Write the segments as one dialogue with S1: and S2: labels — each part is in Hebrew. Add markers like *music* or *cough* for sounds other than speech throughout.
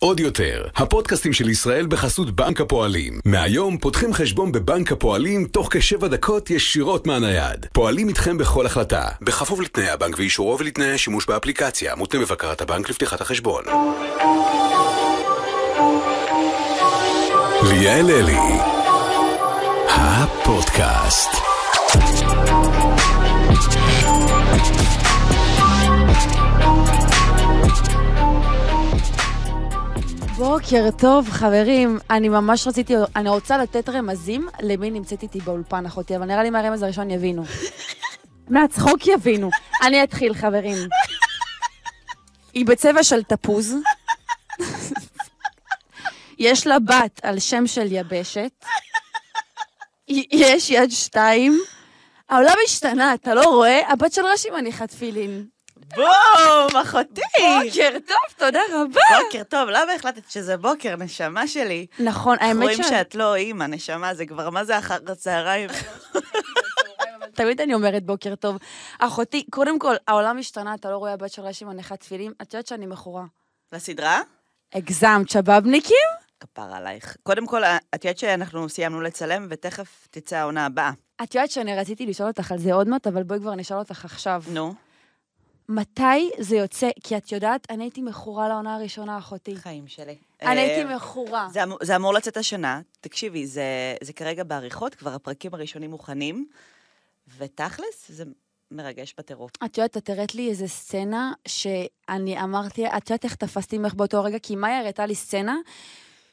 S1: עוד יותר, הפודקאסטים של ישראל בחסות בנק הפועלים. מהיום פותחים חשבון בבנק הפועלים תוך כשבע דקות ישירות מהנייד. פועלים איתכם בכל החלטה, בכפוף לתנאי הבנק ואישורו ולתנאי השימוש באפליקציה, מותנה בבקרת הבנק לפתיחת החשבון. ליאל אלי, הפודקאסט.
S2: בוקר טוב, חברים. אני ממש רציתי, אני רוצה לתת רמזים למי נמצאת איתי באולפן, אחותי, אבל נראה לי מהרמז הראשון יבינו. *laughs* מהצחוק יבינו. אני אתחיל, חברים. היא בצבע של תפוז. *laughs* יש לה בת על שם של יבשת. יש יד שתיים. העולם השתנה, אתה לא רואה? הבת של רשי מניחה תפילין.
S3: בום, אחותי! בוקר טוב, תודה רבה. בוקר טוב, למה החלטת שזה בוקר, נשמה שלי? נכון, האמת ש... רואים שאת לא אימא, נשמה, זה כבר מה זה אחר הצהריים?
S2: *laughs* תמיד אני אומרת בוקר טוב. אחותי, קודם כל, העולם השתנה, אתה לא רואה הבת של רש"י מניחת תפילים, את יודעת שאני מכורה. לסדרה? הגזמת, שבאבניקים? כפר עלייך.
S3: קודם כל, את יודעת שאנחנו סיימנו לצלם, ותכף תצא העונה הבאה.
S2: את יודעת שאני רציתי לשאול אותך על זה עוד מעט, אבל בואי כבר נשאל אותך עכשיו. נו. מתי זה יוצא? כי את יודעת, אני הייתי מכורה לעונה הראשונה, אחותי. חיים שלי. אני הייתי אה,
S3: מכורה. זה, אמ-, זה אמור לצאת השנה. תקשיבי, זה, זה כרגע בעריכות, כבר הפרקים הראשונים מוכנים, ותכלס, זה מרגש בטירוף.
S2: את יודעת, את הראת לי איזה סצנה שאני אמרתי, את יודעת איך תפסתי ממך באותו רגע? כי מאיה הראתה לי סצנה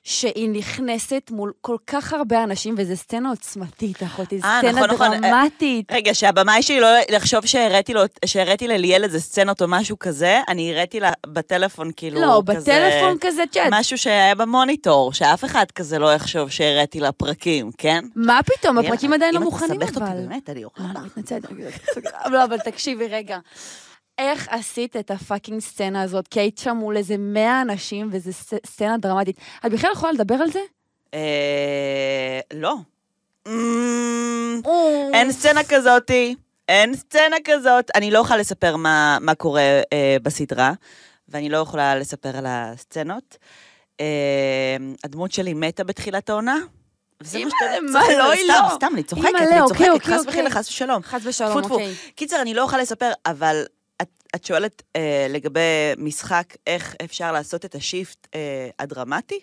S2: שהיא נכנסת מול כל כך הרבה אנשים, וזו סצנה עוצמתית, אחותי, זו אה, סצנה נכון, נכון. דרמטית.
S3: נכון. רגע, שהבמאי שלי לא לחשוב שהראיתי, לו, שהראיתי לליאל איזה סצנות או משהו כזה, אני הראיתי לה בטלפון כאילו לא, כזה... לא, בטלפון כזה צ'אט. משהו שהיה במוניטור, שאף אחד כזה לא יחשוב שהראיתי לה פרקים, כן?
S2: מה פתאום, הפרקים עדיין לא מוכנים אבל. אם את מסבכת אותי באמת, אני אוכל. אה, לא, *laughs* אבל תקשיבי רגע. איך עשית את הפאקינג סצנה הזאת? כי היית שם מול איזה מאה אנשים, וזו סצנה דרמטית. את בכלל יכולה לדבר על זה?
S3: אה... לא. אין סצנה כזאתי. אין סצנה כזאת. אני לא יכולה לספר מה, מה קורה אה, בסדרה, ואני לא יכולה לספר על הסצנות. אה, הדמות שלי מתה בתחילת העונה. וזה מה שאתה... מה, לא, לא היא לא. סתם, סתם, אני צוחקת, אני אוקיי, צוחקת, אוקיי, חס וחלילה, אוקיי. חס ושלום.
S2: חס ושלום, אוקיי.
S3: קיצר, אני לא אוכל לספר, אבל את שואלת אה, לגבי משחק, איך אפשר לעשות את השיפט אה, הדרמטי?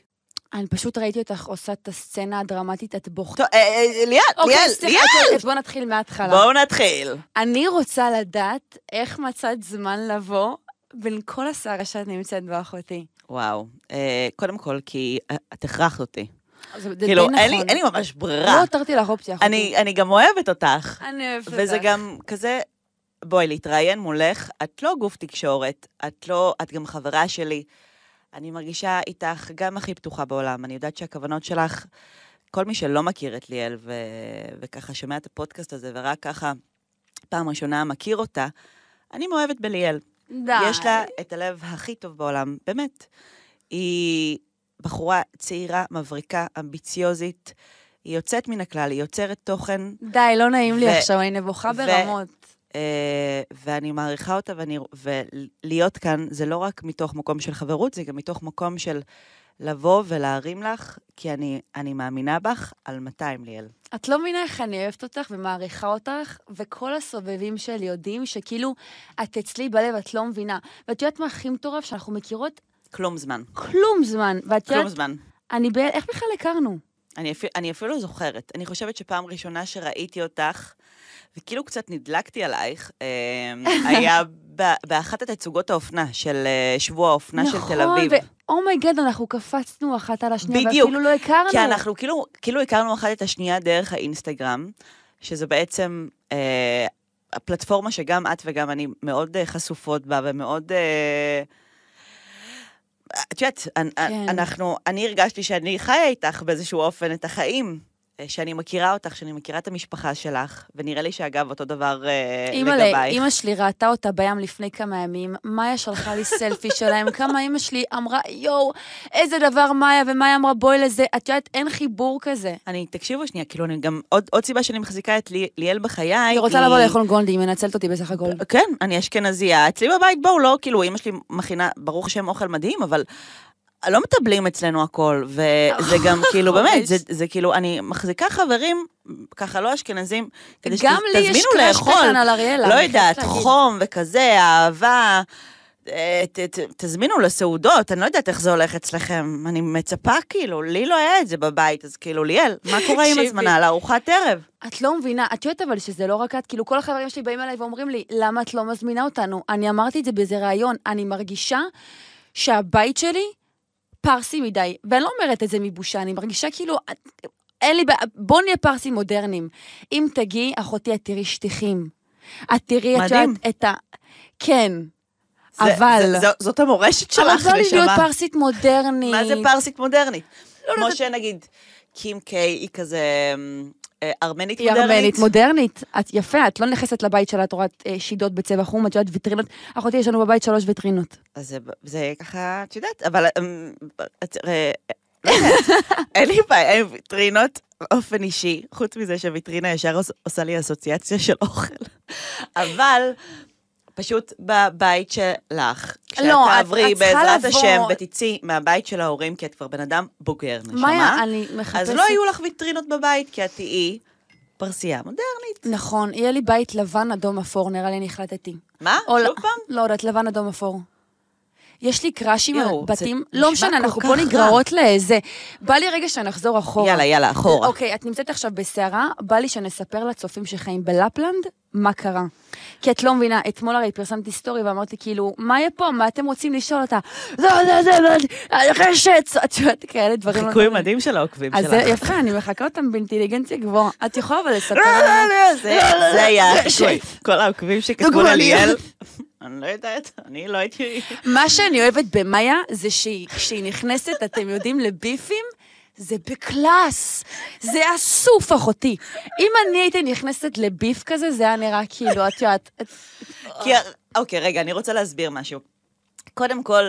S2: אני פשוט ראיתי אותך עושה את הסצנה הדרמטית, את בוכת. טוב, אה, אה, ליאל, אוקיי, ליאל, ליאל. אוקיי, בואו נתחיל מההתחלה.
S3: בואו נתחיל.
S2: אני רוצה לדעת איך מצאת זמן לבוא בין כל הסערה שאת נמצאת בה, אחותי.
S3: וואו. אה, קודם כל, כי אה, את הכרחת אותי.
S2: כאילו, נכון. אין לי ממש ברירה. לא הותרתי לך אופציה. אני
S3: גם אוהבת אותך.
S2: אני אוהבת
S1: אותך. וזה גם
S3: כזה בואי, להתראיין מולך, את לא גוף תקשורת, את לא, את גם חברה שלי. אני מרגישה איתך גם הכי פתוחה בעולם. אני יודעת שהכוונות שלך, כל מי שלא מכיר את ליאל ו... וככה שומע את הפודקאסט הזה ורק ככה פעם ראשונה מכיר אותה, אני מאוהבת בליאל. די. יש לה את הלב הכי טוב בעולם, באמת. היא בחורה צעירה, מבריקה, אמביציוזית. היא יוצאת מן הכלל, היא יוצרת תוכן.
S2: די, לא נעים ו... לי עכשיו, אני נבוכה ו... ברמות.
S3: אה, ואני מעריכה אותה, ואני, ולהיות כאן זה לא רק מתוך מקום של חברות, זה גם מתוך מקום של לבוא ולהרים לך, כי אני, אני מאמינה בך על 200 ליאל.
S2: את לא מבינה איך אני אוהבת אותך ומעריכה אותך, וכל הסובבים שלי יודעים שכאילו, את אצלי בלב, את לא מבינה. ואת יודעת מה הכי מטורף? שאנחנו מכירות... כלום זמן. כלום זמן. ואת יודעת... כלום זמן. אני ב... איך בכלל הכרנו?
S3: אני, אפילו, אני אפילו זוכרת. אני חושבת שפעם ראשונה שראיתי אותך, וכאילו קצת נדלקתי עלייך, אה, *laughs* היה באחת התצוגות האופנה של אה, שבוע האופנה נכון, של תל נכון, אביב. נכון,
S2: ואומייגד, oh אנחנו קפצנו אחת על השנייה, בדיוק, ואפילו לא הכרנו. כי אנחנו
S3: כאילו, כאילו הכרנו אחת את השנייה דרך האינסטגרם, שזה בעצם... אה, הפלטפורמה שגם את וגם אני מאוד uh, חשופות בה ומאוד uh, את יודעת, כן. אנחנו, אני הרגשתי שאני חיה איתך באיזשהו אופן את החיים. אה, שאני מכירה אותך, שאני מכירה את המשפחה שלך, ונראה לי שאגב, אותו דבר אה, אימא לגבייך. אימא
S2: שלי ראתה אותה בים לפני כמה ימים, מאיה שלחה לי סלפי *laughs* שלהם, כמה אימא שלי אמרה, יואו, איזה דבר מאיה, ומאיה אמרה, בואי לזה, את יודעת, אין חיבור כזה.
S3: אני, תקשיבו שנייה, כאילו, אני גם, עוד, עוד סיבה שאני מחזיקה את לי, ליאל בחיי, היא רוצה כי... לבוא לאכול
S2: גולדי, היא מנצלת אותי בסך הכל.
S3: כן, אני אשכנזייה, אצלי בבית בואו, לא, כאילו, אימא שלי מכינה, ברוך השם, אוכל מדהים, אבל... לא מטבלים אצלנו הכל, וזה גם *laughs* כאילו, באמת, זה, זה כאילו, אני מחזיקה חברים, ככה לא אשכנזים, כדי שתזמינו לאכול, אריאלה, לא יודעת, חום וכזה, אהבה. אה, ת, ת, תזמינו לסעודות, אני לא יודעת איך זה הולך אצלכם. אני מצפה, כאילו, לי לא היה את זה בבית, אז כאילו, ליאל, מה קורה עם הזמנה לארוחת ערב?
S2: את לא מבינה, את יודעת אבל שזה לא רק את, כאילו כל החברים שלי באים אליי ואומרים לי, למה את לא מזמינה אותנו? אני אמרתי את זה באיזה ראיון, אני מרגישה שהבית שלי פרסי מדי, ואני לא אומרת את זה מבושה, אני מרגישה כאילו, אין לי בעיה, בואו נהיה פרסים מודרניים. אם תגיעי, אחותי, את תראי שטיחים. את תראי, את יודעת, את ה... כן. זה, אבל... זה, זה, זאת המורשת שלך, נשמה. אבל זו להיות פרסית מודרנית. מה זה פרסית מודרנית?
S3: לא, לא כמו לא... שנגיד, קים קיי היא כזה אמ, אה, ארמנית מודרנית. היא ארמנית
S2: מודרנית. את יפה, את לא נכנסת לבית שלה, את רואה שידות בצבע חום, את יודעת ויטרינות. אחותי, יש לנו בבית שלוש ויטרינות.
S3: אז זה, זה ככה, את יודעת, אבל... אמ, אה, לא *laughs* אין לי בעיה עם ויטרינות באופן אישי, חוץ מזה שוויטרינה ישר עושה לי אסוציאציה של אוכל. *laughs* אבל פשוט בבית שלך, כשאת לא, תעברי, בעזרת לבוא... השם, ותצאי מהבית של ההורים, כי את כבר בן אדם בוגר, נשמה. מה אני מחפשת? אז לא יהיו לך ויטרינות בבית, כי את תהיי פרסייה מודרנית.
S2: נכון, יהיה לי בית לבן, אדום, אפור, נראה לי אני החלטתי. מה? שוב לא- פעם? לא יודעת, לבן, אדום, אפור. יש לי קראשים על בתים, לא משנה, אנחנו פה נגררות לאיזה. בא לי רגע שנחזור אחורה. יאללה, יאללה, אחורה. אוקיי, את נמצאת עכשיו בסערה, בא לי שנספר לצופים שחיים בלפלנד מה קרה. כי את לא מבינה, אתמול הרי פרסמתי סטורי ואמרתי כאילו, מה יהיה פה? מה אתם רוצים לשאול אותה? לא, לא, לא, אחרי לא, שץ... את יודעת, כאלה דברים. לא חיקוי מדהים
S3: של העוקבים שלך. אז
S2: יפה, אני מחקה אותם באינטליגנציה גבוהה. את יכולה אבל לספר... לא, לא, לא, לא,
S1: זה
S3: היה החיקוי. כל העוקבים
S2: שכתבו לליאל.
S3: *laughs* אני לא יודעת, אני לא הייתי...
S2: מה שאני אוהבת במאיה זה שהיא נכנסת, אתם יודעים, לביפים. זה בקלאס, זה אסוף אחותי. אם אני הייתי נכנסת לביף כזה, זה היה נראה כאילו, את יודעת...
S3: אוקיי, רגע, אני רוצה להסביר משהו. קודם כל,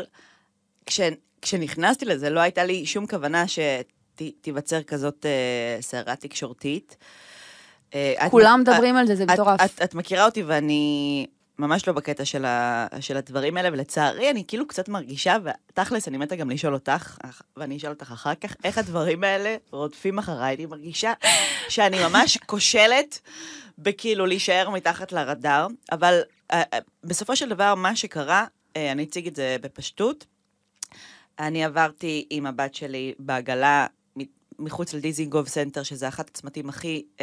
S3: כש, כשנכנסתי לזה, לא הייתה לי שום כוונה שתיווצר כזאת אה, סערה תקשורתית. אה, כולם את, מדברים
S2: את, אה, על זה, זה מטורף. את,
S3: את, את מכירה אותי ואני ממש לא בקטע של, ה, של הדברים האלה, ולצערי אני כאילו קצת מרגישה, ותכלס אני מתה גם לשאול אותך, ואני אשאל אותך אחר כך, איך הדברים האלה רודפים אחריי, אני מרגישה שאני ממש כושלת בכאילו להישאר מתחת לרדאר, אבל uh, uh, בסופו של דבר מה שקרה, uh, אני אציג את זה בפשטות, אני עברתי עם הבת שלי בעגלה מחוץ לדיזינגוף סנטר, שזה אחת הצמתים הכי... Uh,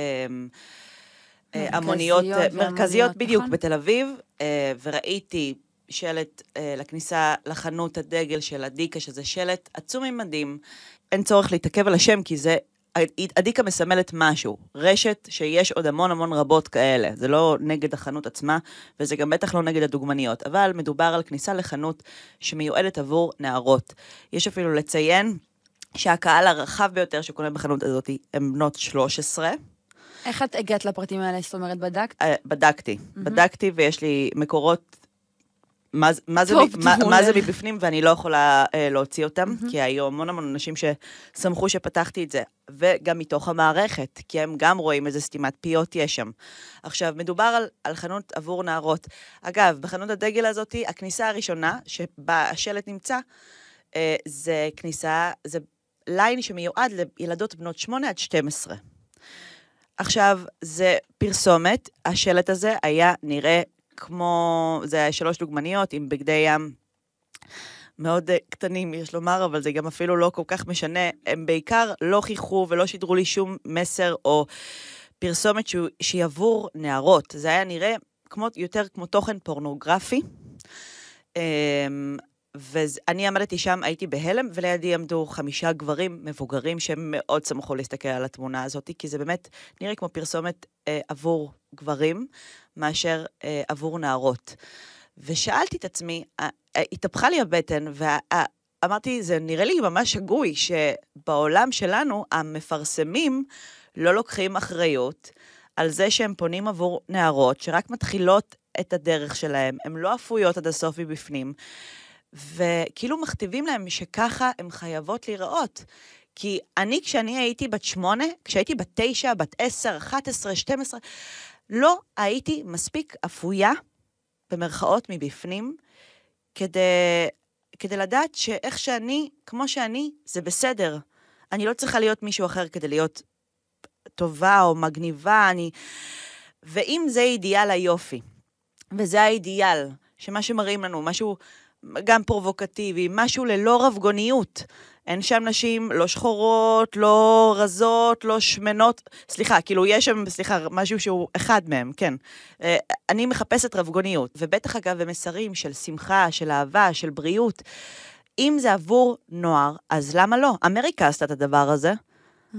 S1: אה, המוניות, אה, מרכזיות נכון. בדיוק, נכון? בתל
S3: אביב, אה, וראיתי שלט לכניסה לחנות הדגל של אדיקה, שזה שלט עצום עם מדים. אין צורך להתעכב על השם, כי זה... אדיקה מסמלת משהו, רשת שיש עוד המון המון רבות כאלה, זה לא נגד החנות עצמה, וזה גם בטח לא נגד הדוגמניות, אבל מדובר על כניסה לחנות שמיועדת עבור נערות. יש אפילו לציין שהקהל הרחב ביותר שקונה בחנות הזאת הם בנות 13,
S2: איך את הגעת לפרטים האלה? זאת אומרת, בדקת?
S3: אה, בדקתי. בדקתי ויש לי מקורות מה, זה, מבפנים, ואני לא יכולה אה, להוציא אותם, כי היו המון המון אנשים ששמחו שפתחתי את זה, וגם מתוך המערכת, כי הם גם רואים איזה סתימת פיות יש שם. עכשיו, מדובר על, על חנות עבור נערות. אגב, בחנות הדגל הזאת, הכניסה הראשונה שבה השלט נמצא, אה, זה כניסה, זה ליין שמיועד לילדות בנות 8 עד 12. עכשיו, זה פרסומת, השלט הזה היה נראה כמו, זה היה שלוש דוגמניות עם בגדי ים. מאוד אה, קטנים, יש לומר, אבל זה גם אפילו לא כל כך משנה. הם בעיקר לא חיכו ולא שידרו לי שום מסר או פרסומת שהוא, שהיא עבור נערות. זה היה נראה כמו, יותר כמו תוכן פורנוגרפי. אמ, ואני עמדתי שם, הייתי בהלם, ולידי עמדו חמישה גברים מבוגרים שהם מאוד שמחו להסתכל על התמונה הזאת, כי זה באמת נראה כמו פרסומת אה, עבור גברים, מאשר אה, עבור נערות. ושאלתי את עצמי, אה, אה, התהפכה לי הבטן, ואמרתי, זה נראה לי ממש שגוי שבעולם שלנו המפרסמים לא לוקחים אחריות על זה שהם פונים עבור נערות שרק מתחילות את הדרך שלהם, הן לא אפויות עד הסוף מבפנים. וכאילו מכתיבים להם שככה הן חייבות להיראות. כי אני, כשאני הייתי בת שמונה, כשהייתי בת תשע, בת עשר, אחת עשרה, שתים עשרה, לא הייתי מספיק אפויה, במרכאות, מבפנים, כדי, כדי לדעת שאיך שאני, כמו שאני, זה בסדר. אני לא צריכה להיות מישהו אחר כדי להיות טובה או מגניבה, אני... ואם זה אידיאל היופי, וזה האידיאל, שמה שמראים לנו, משהו גם פרובוקטיבי, משהו ללא רבגוניות. אין שם נשים לא שחורות, לא רזות, לא שמנות, סליחה, כאילו יש שם, סליחה, משהו שהוא אחד מהם, כן. אה, אני מחפשת רבגוניות, ובטח אגב במסרים של שמחה, של אהבה, של בריאות. אם זה עבור נוער, אז למה לא? אמריקה עשתה את הדבר הזה.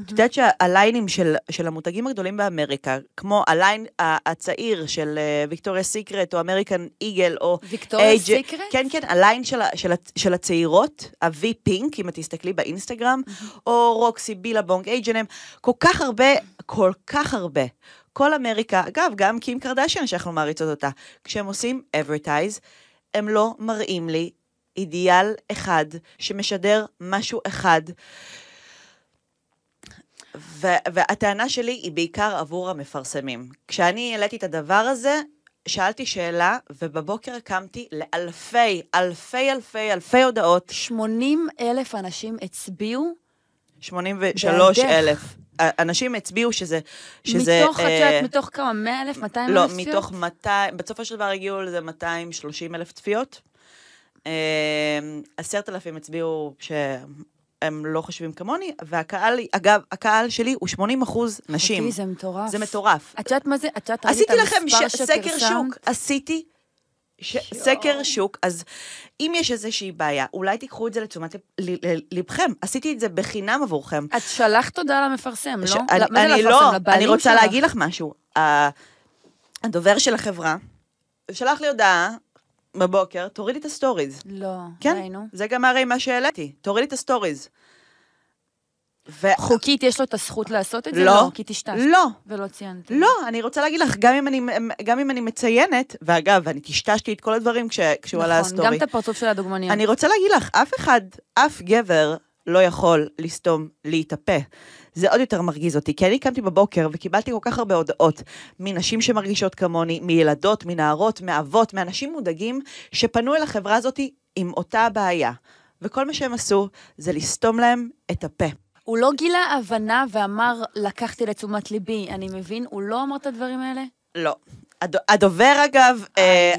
S3: את יודעת שהליינים של, של המותגים הגדולים באמריקה, כמו הליין הצעיר של ויקטוריה אה, סיקרט, או אמריקן איגל, או... ויקטוריה סיקרט? כן, כן, הליין של, של, של הצעירות, הווי פינק, אם את תסתכלי באינסטגרם, או רוקסי, בילה בונג, אייג'נם, כל כך הרבה, כל כך הרבה. כל אמריקה, אגב, גם קים קרדשיאן, שאנחנו מעריצות אותה, כשהם עושים אברטייז, הם לא מראים לי אידיאל אחד שמשדר משהו אחד. והטענה שלי היא בעיקר עבור המפרסמים. כשאני העליתי את הדבר הזה, שאלתי שאלה, ובבוקר קמתי לאלפי, אלפי,
S2: אלפי, אלפי הודעות. 80 אלף אנשים הצביעו? 83 אלף.
S3: אנשים הצביעו שזה... שזה מתוך, אה, את יודעת, אה, מתוך
S2: כמה? 100 אלף? 200 לא,
S3: אלף לא, צפיות? לא, מתוך 200, בסופו של דבר הגיעו לזה 230 אלף צפיות. אמ, עשרת אלפים הצביעו ש... הם לא חושבים כמוני, והקהל, אגב, הקהל שלי הוא 80 אחוז נשים. אותי, זה
S2: מטורף. זה מטורף. את יודעת מה זה? את יודעת, ראיתי את המספר ש... עשיתי לכם סקר שוק,
S3: עשיתי ש... סקר שוק, אז אם יש איזושהי בעיה, אולי תיקחו את זה לתשומת לבכם. עשיתי את זה בחינם עבורכם. את שלחת תודה למפרסם, לא? ש... לא? ש... אני, אני לא, אני רוצה שלך. להגיד לך משהו. הדובר של החברה שלח לי הודעה, בבוקר, תורידי את הסטוריז. לא, כן? ראינו. זה גם הרי מה שהעליתי, תורידי את הסטוריז. ו... חוקית יש לו את הזכות לעשות את זה? לא. לא כי טשטשת. לא. ולא ציינת. לא, אני רוצה להגיד לך, גם אם אני, גם אם אני מציינת, ואגב, אני טשטשתי את כל הדברים כש, כשהוא נכון, עלה הסטורי. נכון, גם את
S2: הפרצוף של הדוגמניות. אני
S3: רוצה להגיד לך, אף אחד, אף גבר, לא יכול לסתום לי את הפה. זה עוד יותר מרגיז אותי, כי אני קמתי בבוקר וקיבלתי כל כך הרבה הודעות מנשים שמרגישות כמוני, מילדות, מנערות, מאבות, מאנשים מודאגים שפנו אל החברה הזאת עם אותה הבעיה. וכל מה שהם עשו זה לסתום להם את הפה.
S2: הוא לא גילה הבנה ואמר, לקחתי לתשומת ליבי, אני מבין? הוא לא אמר את הדברים האלה?
S3: לא. הדובר, אגב, אה,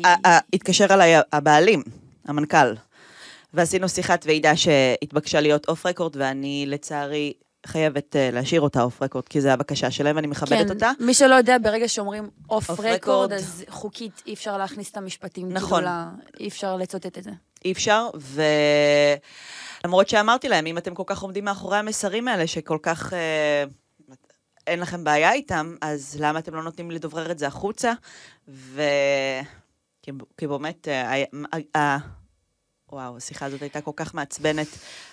S3: התקשר אליי הבעלים, המנכ"ל. ועשינו שיחת ועידה שהתבקשה להיות אוף רקורד, ואני לצערי חייבת אה, להשאיר אותה אוף רקורד, כי זו הבקשה שלהם, ואני מכבדת כן, אותה.
S2: מי שלא יודע, ברגע שאומרים אוף, רקורד, רקורד, אז חוקית אי אפשר להכניס את המשפטים. כאילו, נכון. אי אפשר לצוטט את זה. אי אפשר,
S3: ו... למרות שאמרתי להם, אם אתם כל כך עומדים מאחורי המסרים האלה, שכל כך אה, אין לכם בעיה איתם, אז למה אתם לא נותנים לדוברר את זה החוצה? ו... כי, כי באמת, אה, אה, וואו, השיחה הזאת הייתה כל כך מעצבנת.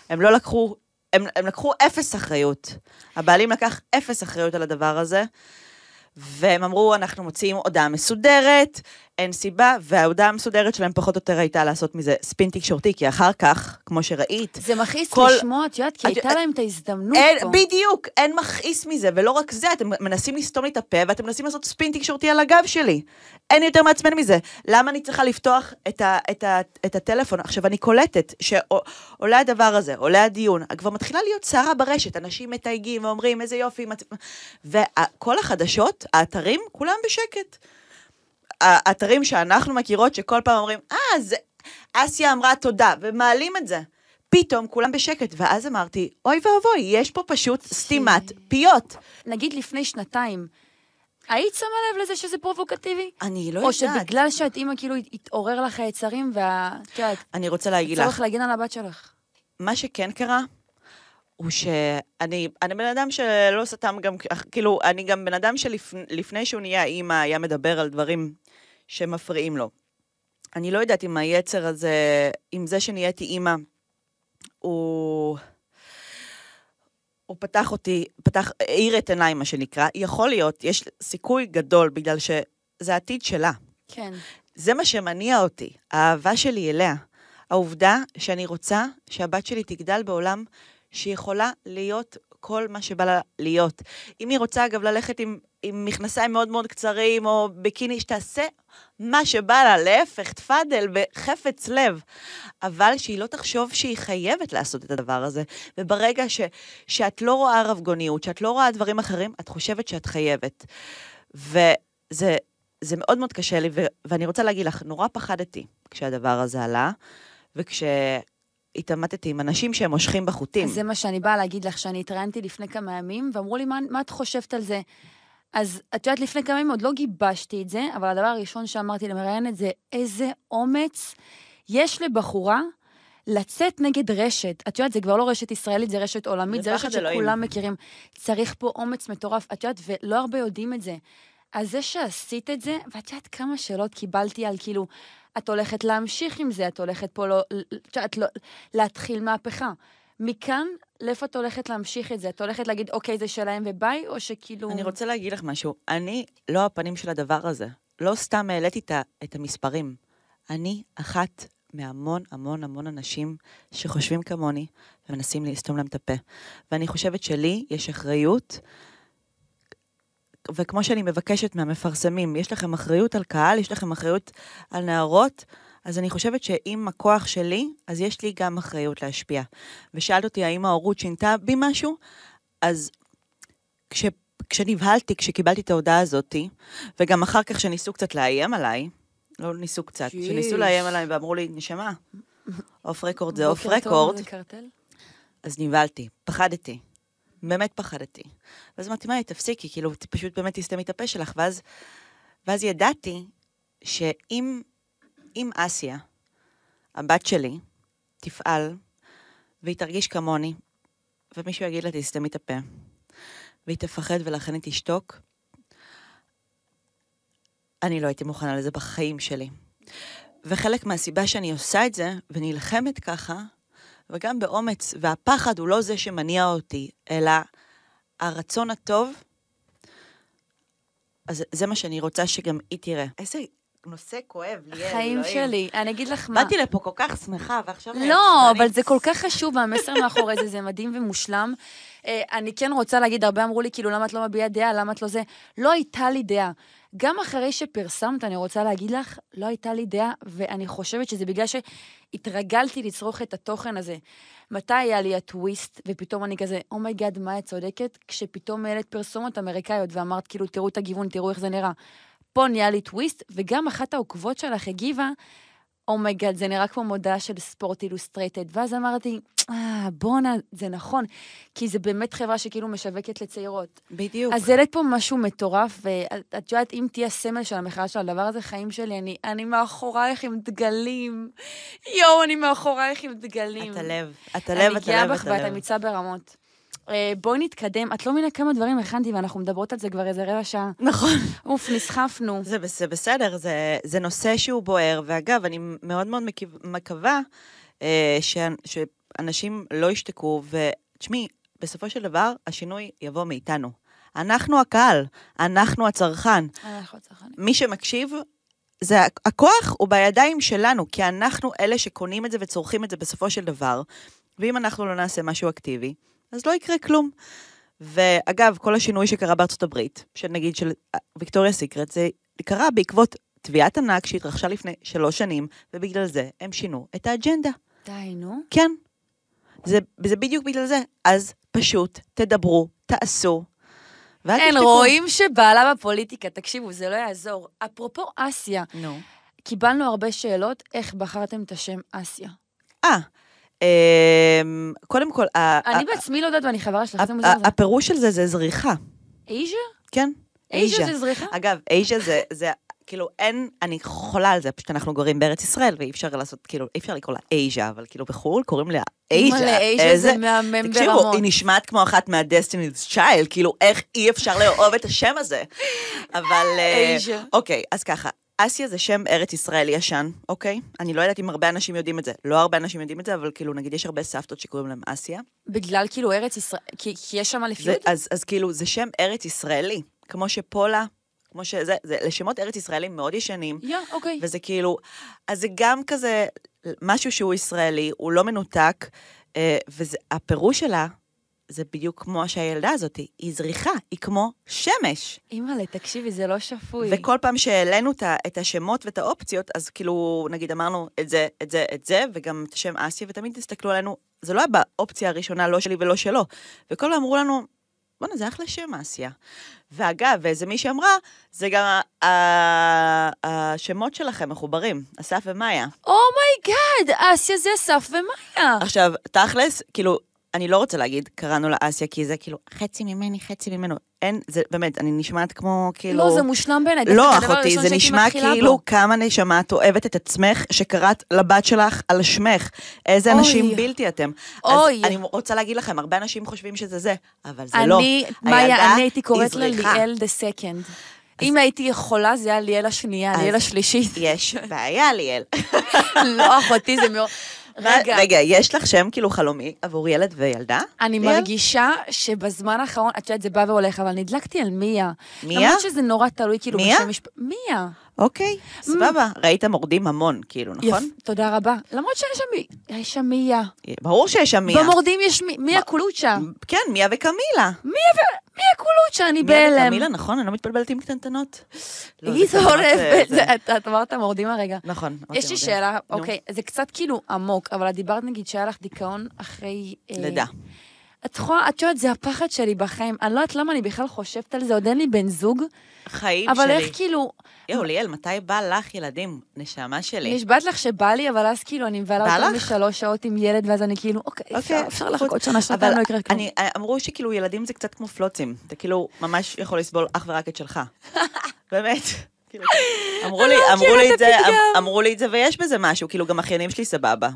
S3: הם לא לקחו, הם, הם לקחו אפס אחריות. הבעלים לקח אפס אחריות על הדבר הזה. והם אמרו, אנחנו מוציאים הודעה מסודרת, אין סיבה, וההודעה המסודרת שלהם פחות או יותר הייתה לעשות מזה ספין תקשורתי, כי אחר כך, כמו שראית... זה מכעיס כל... לשמוע,
S2: את יודעת, כי את... הייתה להם את ההזדמנות אין, פה. בדיוק,
S3: אין מכעיס מזה, ולא רק זה, אתם מנסים לסתום לי את הפה, ואתם מנסים לעשות ספין תקשורתי על הגב שלי. אין יותר מעצמנו מזה. למה אני צריכה לפתוח את, ה, את, ה, את הטלפון? עכשיו, אני קולטת שעולה הדבר הזה, עולה הדיון, כבר מתחילה להיות סערה ברשת, אנשים מתייגים ואומרים, איזה יופי, מת... וכל החדשות, האתרים, כולם בשקט. האתרים שאנחנו מכירות, שכל פעם אומרים, אה, זה... אסיה אמרה תודה, ומעלים את זה. פתאום כולם בשקט, ואז אמרתי, אוי ואבוי, יש פה פשוט
S2: סתימת פיות. נגיד לפני שנתיים, היית שמה לב לזה שזה פרובוקטיבי? אני לא יודעת. או שבגלל שאת אימא כאילו התעורר לך היצרים ואת יודעת...
S3: אני רוצה להגיד לך. צריך
S2: להגן על הבת שלך.
S3: מה שכן קרה, הוא שאני אני בן אדם שלא סתם גם, כאילו, אני גם בן אדם שלפני שהוא נהיה אימא היה מדבר על דברים שמפריעים לו. אני לא יודעת אם היצר הזה, אם זה שנהייתי אימא, הוא... הוא פתח אותי, פתח, האיר את עיניי, מה שנקרא. יכול להיות, יש סיכוי גדול, בגלל שזה העתיד שלה. כן. זה מה שמניע אותי, האהבה שלי אליה. העובדה שאני רוצה שהבת שלי תגדל בעולם שיכולה להיות כל מה שבא לה להיות. אם היא רוצה, אגב, ללכת עם, עם מכנסיים מאוד מאוד קצרים, או ביקיני, שתעשה מה שבא לה, להפך, תפאדל, בחפץ לב. אבל שהיא לא תחשוב שהיא חייבת לעשות את הדבר הזה. וברגע ש, שאת לא רואה רבגוניות, שאת לא רואה דברים אחרים, את חושבת שאת חייבת. וזה זה מאוד מאוד קשה לי, ו- ואני רוצה להגיד לך, נורא פחדתי כשהדבר הזה עלה, וכש... התעמתתי עם אנשים שהם מושכים בחוטים. אז זה
S2: מה שאני באה להגיד לך, שאני התראיינתי לפני כמה ימים, ואמרו לי, מה, מה את חושבת על זה? אז את יודעת, לפני כמה ימים עוד לא גיבשתי את זה, אבל הדבר הראשון שאמרתי למראיינת זה, איזה אומץ יש לבחורה לצאת נגד רשת. את יודעת, זה כבר לא רשת ישראלית, זה רשת עולמית, זה, רשת לא שכולם אלוהים. מכירים. צריך פה אומץ מטורף, את יודעת, ולא הרבה יודעים את זה. אז זה שעשית את זה, ואת יודעת כמה שאלות קיבלתי על כאילו, את הולכת להמשיך עם זה, את הולכת פה לא, את לא, להתחיל מהפכה. מכאן, לאיפה את הולכת להמשיך את זה? את הולכת להגיד, אוקיי, זה שלהם וביי, או שכאילו... אני
S3: רוצה להגיד לך משהו. אני לא הפנים של הדבר הזה. לא סתם העליתי את המספרים. אני אחת מהמון המון המון אנשים שחושבים כמוני ומנסים לסתום להם את הפה. ואני חושבת שלי יש אחריות וכמו שאני מבקשת מהמפרסמים, יש לכם אחריות על קהל, יש לכם אחריות על נערות, אז אני חושבת שאם הכוח שלי, אז יש לי גם אחריות להשפיע. ושאלת אותי האם ההורות שינתה בי משהו, אז כש, כשנבהלתי, כשקיבלתי את ההודעה הזאת, וגם אחר כך שניסו קצת לאיים עליי, לא ניסו קצת, שיש. שניסו לאיים עליי ואמרו לי, נשמה, אוף רקורד זה אוף רקורד. אז נבהלתי, פחדתי. באמת פחדתי. ואז אמרתי, מה, תפסיקי, כאילו, פשוט באמת תסתמי את הפה שלך. ואז, ואז ידעתי שאם אסיה, הבת שלי, תפעל, והיא תרגיש כמוני, ומישהו יגיד לה, תסתמי את הפה, והיא תפחד ולכן היא תשתוק, אני לא הייתי מוכנה לזה בחיים שלי. וחלק מהסיבה שאני עושה את זה, ונלחמת ככה, וגם באומץ, והפחד הוא לא זה שמניע אותי, אלא הרצון הטוב, אז זה מה שאני רוצה שגם היא תראה. איזה נושא כואב, ליאל, חיים שלי,
S2: אני אגיד לך מה. באתי לפה כל
S3: כך שמחה, ועכשיו... לא, אבל
S2: זה כל כך חשוב, והמסר מאחורי זה, זה מדהים ומושלם. אה, אני כן רוצה להגיד, הרבה אמרו לי, כאילו, למה את לא מביעה דעה, למה את לא זה? לא הייתה לי דעה. גם אחרי שפרסמת, אני רוצה להגיד לך, לא הייתה לי דעה, ואני חושבת שזה בגלל שהתרגלתי לצרוך את התוכן הזה. מתי היה לי הטוויסט, ופתאום אני כזה, אומייגאד, oh מה את צודקת? כשפתאום העלית פרסומות אמריקאיות ואמרת, כאילו, תראו את הגיוון, תראו איך זה נראה. פה נהיה לי טוויסט, וגם אחת העוקבות שלך הגיבה, אומייגאד, oh זה נראה כמו מודעה של ספורט אילוסטרטד. ואז אמרתי, אה, ah, בואנה, זה נכון, כי זה באמת חברה שכאילו משווקת לצעירות. בדיוק. אז העלית פה משהו מטורף, ואת יודעת, אם תהיה סמל של המחאה של הדבר הזה, חיים שלי, אני, אני מאחורייך עם דגלים. יואו, אני מאחורייך עם דגלים. את הלב, את הלב, את הלב. אני גאה בך ואת אמיצה ברמות. אה, בואי נתקדם. את לא מבינה כמה דברים הכנתי, ואנחנו מדברות על זה כבר איזה רבע שעה. נכון. אוף, נסחפנו. זה, זה
S3: בסדר, זה, זה נושא שהוא בוער. ואגב, אני מאוד מאוד מקווה אה, ש, שאנשים לא ישתקו, ותשמעי, בסופו של דבר, השינוי יבוא מאיתנו. אנחנו הקהל, אנחנו הצרכן. אנחנו הצרכנים. מי שמקשיב, זה, הכוח הוא בידיים שלנו, כי אנחנו אלה שקונים את זה וצורכים את זה בסופו של דבר. ואם אנחנו לא נעשה משהו אקטיבי, אז לא יקרה כלום. ואגב, כל השינוי שקרה בארצות הברית, של נגיד של ויקטוריה אה, סיקרט, זה קרה בעקבות תביעת ענק שהתרחשה לפני שלוש שנים, ובגלל זה הם שינו את האג'נדה. די, נו. כן. זה, זה בדיוק בגלל זה. אז פשוט תדברו, תעשו. אין, רואים
S2: שבא לה בפוליטיקה, תקשיבו, זה לא יעזור. אפרופו אסיה, נו. קיבלנו הרבה שאלות איך בחרתם את השם אסיה.
S3: אה, אמ, קודם כל, אני בעצמי
S2: לא יודעת ואני חברה שלך, זה מוזר.
S3: הפירוש של זה זה זריחה. אייז'ה? כן, אייז'ה. זה זריחה? אגב, אייז'ה זה, כאילו, אין, אני חולה על זה, פשוט אנחנו גורים בארץ ישראל, ואי אפשר לעשות, כאילו, אי אפשר לקרוא לה אייז'ה, אבל כאילו בחו"ל קוראים לה אייז'ה. אימא לאייז'ה זה מהמם
S2: ברמות. תקשיבו, היא
S3: נשמעת כמו אחת מהדסטיניז צ'יילד, כאילו, איך אי אפשר לאהוב את השם הזה. אבל, אה, אייז'ה. אוקיי, אז ככה, אסיה זה שם ארץ ישראל ישן, אוקיי? אני לא יודעת אם הרבה אנשים יודעים את זה. לא הרבה אנשים יודעים את זה, אבל כאילו, נגיד יש הרבה סבתות שקוראים להם אסיה.
S2: בגלל כאילו ארץ ישראל, כי, כי יש שם לפי...
S3: אז, אז כאילו, זה שם ארץ ישראלי. כמו שפולה, כמו שזה, זה לשמות ארץ ישראלים מאוד ישנים. יא, yeah, אוקיי. Okay. וזה כאילו, אז זה גם כזה משהו שהוא ישראלי, הוא לא מנותק, אה, והפירוש שלה זה בדיוק כמו שהילדה הזאת, היא זריחה, היא כמו שמש.
S2: אימא'לה, תקשיבי, זה לא שפוי. וכל
S3: פעם שהעלינו את השמות ואת האופציות, אז כאילו, נגיד אמרנו את זה, את זה, את זה, וגם את השם אסי, ותמיד תסתכלו עלינו, זה לא היה באופציה הראשונה, לא שלי ולא שלו. וכל פעם אמרו לנו, בואנה, זה אחלה שם אסיה. ואגב, ואיזה מי שאמרה, זה גם השמות שלכם מחוברים, אסף ומאיה.
S2: אומייגאד, oh אסיה זה אסף ומאיה.
S3: עכשיו, תכלס, כאילו, אני לא רוצה להגיד, קראנו לה אסיה, כי זה כאילו חצי ממני, חצי ממנו. אין, זה באמת, אני נשמעת כמו כאילו... לא, זה מושלם בעיניי. לא, אחותי, זה נשמע כאילו בו. כמה נשמה את אוהבת את עצמך, שקראת לבת שלך על שמך. איזה אוי. אנשים בלתי אתם. אוי. אז אני רוצה להגיד לכם, הרבה אנשים חושבים שזה זה, אבל זה אני, לא. אני, מאיה, אני הייתי קוראת לה ליאל
S2: דה סקנד. אם הייתי יכולה, זה היה ליאל השנייה, ליאל השלישית. יש בעיה, ליאל. *laughs* לא, אחותי, זה מאוד... רגע.
S3: רגע, יש לך שם כאילו חלומי עבור ילד וילדה?
S2: אני ליאל? מרגישה שבזמן האחרון, את יודעת, זה בא והולך, אבל נדלקתי על מיה. מיה? למרות שזה נורא תלוי כאילו מיה? בשם משפט... מיה.
S3: אוקיי, mm. סבבה. Mm. ראית מורדים המון, כאילו, נכון?
S2: יפ, תודה רבה. למרות שיש שם... יש שם מיה.
S3: ברור שיש שם מיה. במורדים
S2: יש מ... מיה ב... קולוצ'ה. כן, מיה וקמילה. מיה ו... מי הקולות שאני בהלם. מי המילה,
S3: נכון? אני לא מתבלבלת עם קטנטנות. *laughs* איזה לא, עורף, אה,
S2: את אמרת מורדים הרגע. נכון. יש לי שאלה, אוקיי, זה קצת כאילו עמוק, אבל את דיברת נגיד שהיה לך דיכאון אחרי... אה, לידה. את יכולה, את יודעת, זה הפחד שלי בחיים. אני לא יודעת למה אני בכלל חושבת על זה, עוד אין לי בן זוג.
S3: חיים אבל שלי. אבל איך כאילו... יואו, ליאל, מתי בא לך ילדים? נשמה שלי. נשבעת
S2: לך שבא לי, אבל אז כאילו אני מבלה אותם לשלוש שעות עם ילד, ואז אני כאילו, אוקיי, אוקיי אפשר לחכות שנה, שנתיים, לא יקרה כלום. אה, אמרו שכאילו ילדים זה קצת כמו
S3: פלוצים. אתה כאילו ממש יכול לסבול אך ורק את שלך. *laughs* באמת. כאילו, אמרו לא לי את זה, אמ- אמרו לי את זה, ויש בזה משהו, כאילו גם אחיינים שלי סבבה.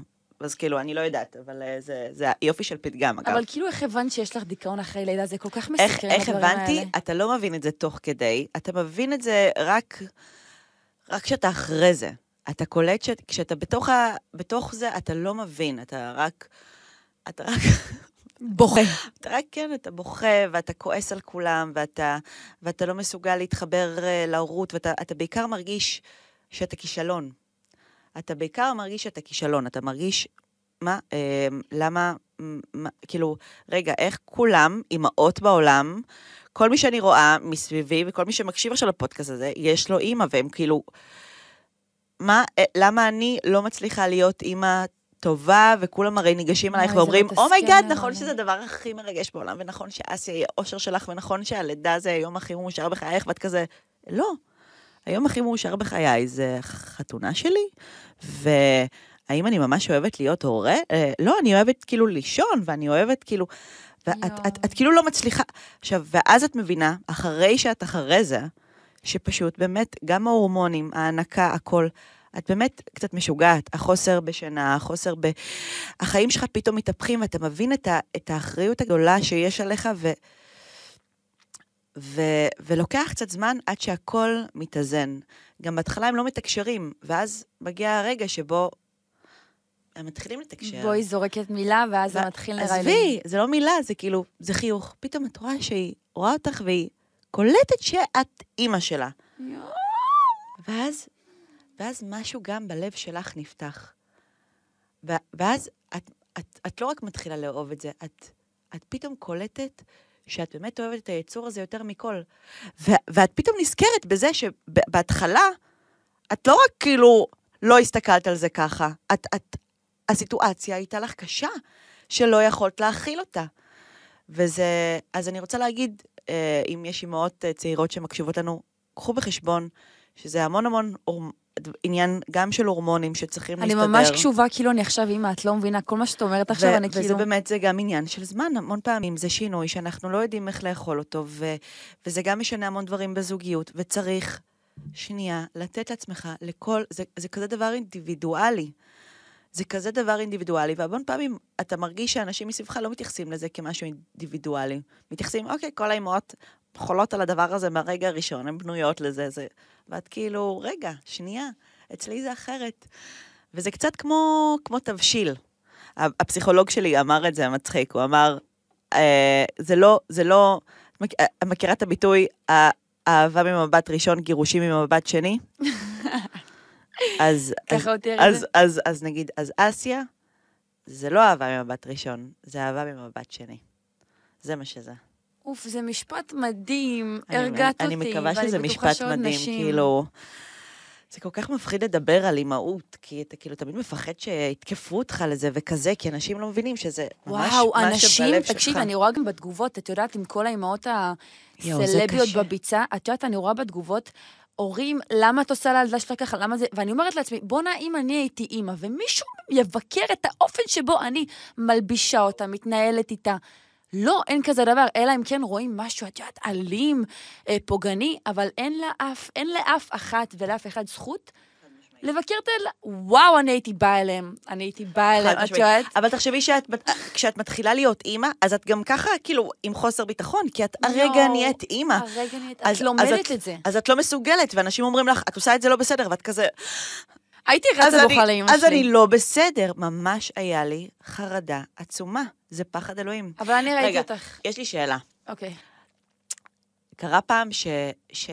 S3: אז כאילו, אני לא יודעת, אבל אה, זה, זה היופי של פתגם, אגב. אבל
S2: כאילו, איך הבנת שיש לך דיכאון אחרי לידה? זה כל כך מסקר, הדברים האלה. איך הבנתי? האלה.
S3: אתה לא מבין את זה תוך כדי, אתה מבין את זה רק כשאתה אחרי זה. אתה קולט ש... כשאתה בתוך, ה... בתוך זה, אתה לא מבין, אתה רק... אתה רק... *laughs* בוכה. אתה רק, כן, אתה בוכה, ואתה כועס על כולם, ואתה, ואתה לא מסוגל להתחבר אה, להורות, ואתה בעיקר מרגיש שאתה כישלון. אתה בעיקר מרגיש את הכישלון, אתה מרגיש, מה, אה, למה, מה, כאילו, רגע, איך כולם, אימהות בעולם, כל מי שאני רואה מסביבי וכל מי שמקשיב עכשיו לפודקאסט הזה, יש לו אימא, והם כאילו, מה, אה, למה אני לא מצליחה להיות אימא טובה, וכולם הרי ניגשים אלייך ואומרים, אומייגאד, לא oh נכון שזה הדבר הכי מרגש בעולם, ונכון שאסיה היא האושר שלך, ונכון שהלידה זה היום הכי מאושר בחייך, ואת כזה, לא. היום הכי מאושר בחיי זה חתונה שלי, ו... האם אני ממש אוהבת להיות הורה? אה, לא, אני אוהבת כאילו לישון, ואני אוהבת כאילו... ואת את, את, את כאילו לא מצליחה. עכשיו, ואז את מבינה, אחרי שאת אחרי זה, שפשוט באמת, גם ההורמונים, ההנקה, הכל, את באמת קצת משוגעת. החוסר בשינה, החוסר ב... החיים שלך פתאום מתהפכים, ואתה מבין את, ה, את האחריות הגדולה שיש עליך, ו... ו- ולוקח קצת זמן עד שהכל מתאזן. גם בהתחלה הם לא מתקשרים, ואז מגיע הרגע שבו הם מתחילים לתקשר. בואי
S2: זורקת מילה, ואז ו- זה מתחיל לרעיון. עזבי,
S3: זה לא מילה, זה כאילו, זה חיוך.
S2: פתאום את רואה
S3: שהיא רואה אותך והיא קולטת שאת אימא שלה. ואז, ואז משהו גם בלב שלך נפתח. ו- ואז את, את, את לא רק מתחילה לאהוב את זה, את, את פתאום קולטת שאת באמת אוהבת את היצור הזה יותר מכל. ו- ואת פתאום נזכרת בזה שבהתחלה, את לא רק כאילו לא הסתכלת על זה ככה, את, את, הסיטואציה הייתה לך קשה, שלא יכולת להכיל אותה. וזה, אז אני רוצה להגיד, אה, אם יש אימהות אה, צעירות שמקשיבות לנו, קחו בחשבון שזה המון המון עניין גם של הורמונים שצריכים אני להסתדר. אני ממש קשובה,
S2: כאילו אני עכשיו, אימא, את לא מבינה, כל מה שאת אומרת עכשיו, אני וזה כאילו... וזה
S3: באמת, זה גם עניין של זמן, המון פעמים זה שינוי שאנחנו לא יודעים איך לאכול אותו, ו- וזה גם משנה המון דברים בזוגיות, וצריך, שנייה, לתת לעצמך לכל, זה, זה כזה דבר אינדיבידואלי. זה כזה דבר אינדיבידואלי, והמון פעמים אתה מרגיש שאנשים מסביבך לא מתייחסים לזה כמשהו אינדיבידואלי. מתייחסים, אוקיי, כל האימהות חולות על הדבר הזה מהרגע הראשון, הן בנויות לזה, זה... ואת כאילו, רגע, שנייה, אצלי זה אחרת. וזה קצת כמו, כמו תבשיל. הפסיכולוג שלי אמר את זה, המצחיק, הוא אמר, אה, זה לא, זה לא, את אה, מכירה את הביטוי, אה, אהבה ממבט ראשון, גירושים ממבט שני? אז, ככה אז, תיאר את זה. אז, אז נגיד, אז אסיה, זה לא אהבה ממבט ראשון, זה אהבה ממבט שני. זה מה שזה.
S2: אוף, זה משפט מדהים, הרגעת אותי. אני מקווה שזה משפט מדהים, נשים. כאילו...
S3: זה כל כך מפחיד לדבר על אימהות, כי אתה כאילו תמיד מפחד שיתקפו אותך לזה וכזה, כי אנשים לא מבינים שזה ממש וואו, מה אנשים, שבלב שלך. וואו, אנשים, תקשיב, אני
S2: רואה גם בתגובות, את יודעת, עם כל האימהות
S3: הסלביות
S2: בביצה, את יודעת, אני רואה בתגובות, הורים, למה את עושה לילדה שלך ככה, למה זה... ואני אומרת לעצמי, בואנה, אם אני הייתי אימא, ומישהו יבקר את האופן שבו אני מלבישה אותה, מתנהלת איתה, לא, אין כזה דבר, אלא אם כן רואים משהו, את יודעת, אלים, אה, פוגעני, אבל אין לאף, אין לאף אחת ולאף אחד זכות לבקר את אל... וואו, אני הייתי באה אליהם. אני הייתי באה אליהם, את יודעת?
S3: אבל תחשבי שאת, כשאת מתחילה להיות אימא, אז את גם ככה, כאילו, עם חוסר ביטחון, כי את לא, הרגע נהיית אימא.
S2: הרגע נהיית, את לומדת את זה.
S3: אז את לא מסוגלת, ואנשים אומרים לך, את עושה את זה לא בסדר, ואת כזה... הייתי רצה בוכה לאימא שלי. אז אני לא בסדר, ממש היה לי חרדה עצומה. זה פחד אלוהים. אבל אני ראיתי אותך. רגע, יש לי שאלה. אוקיי. קרה פעם ש, ש,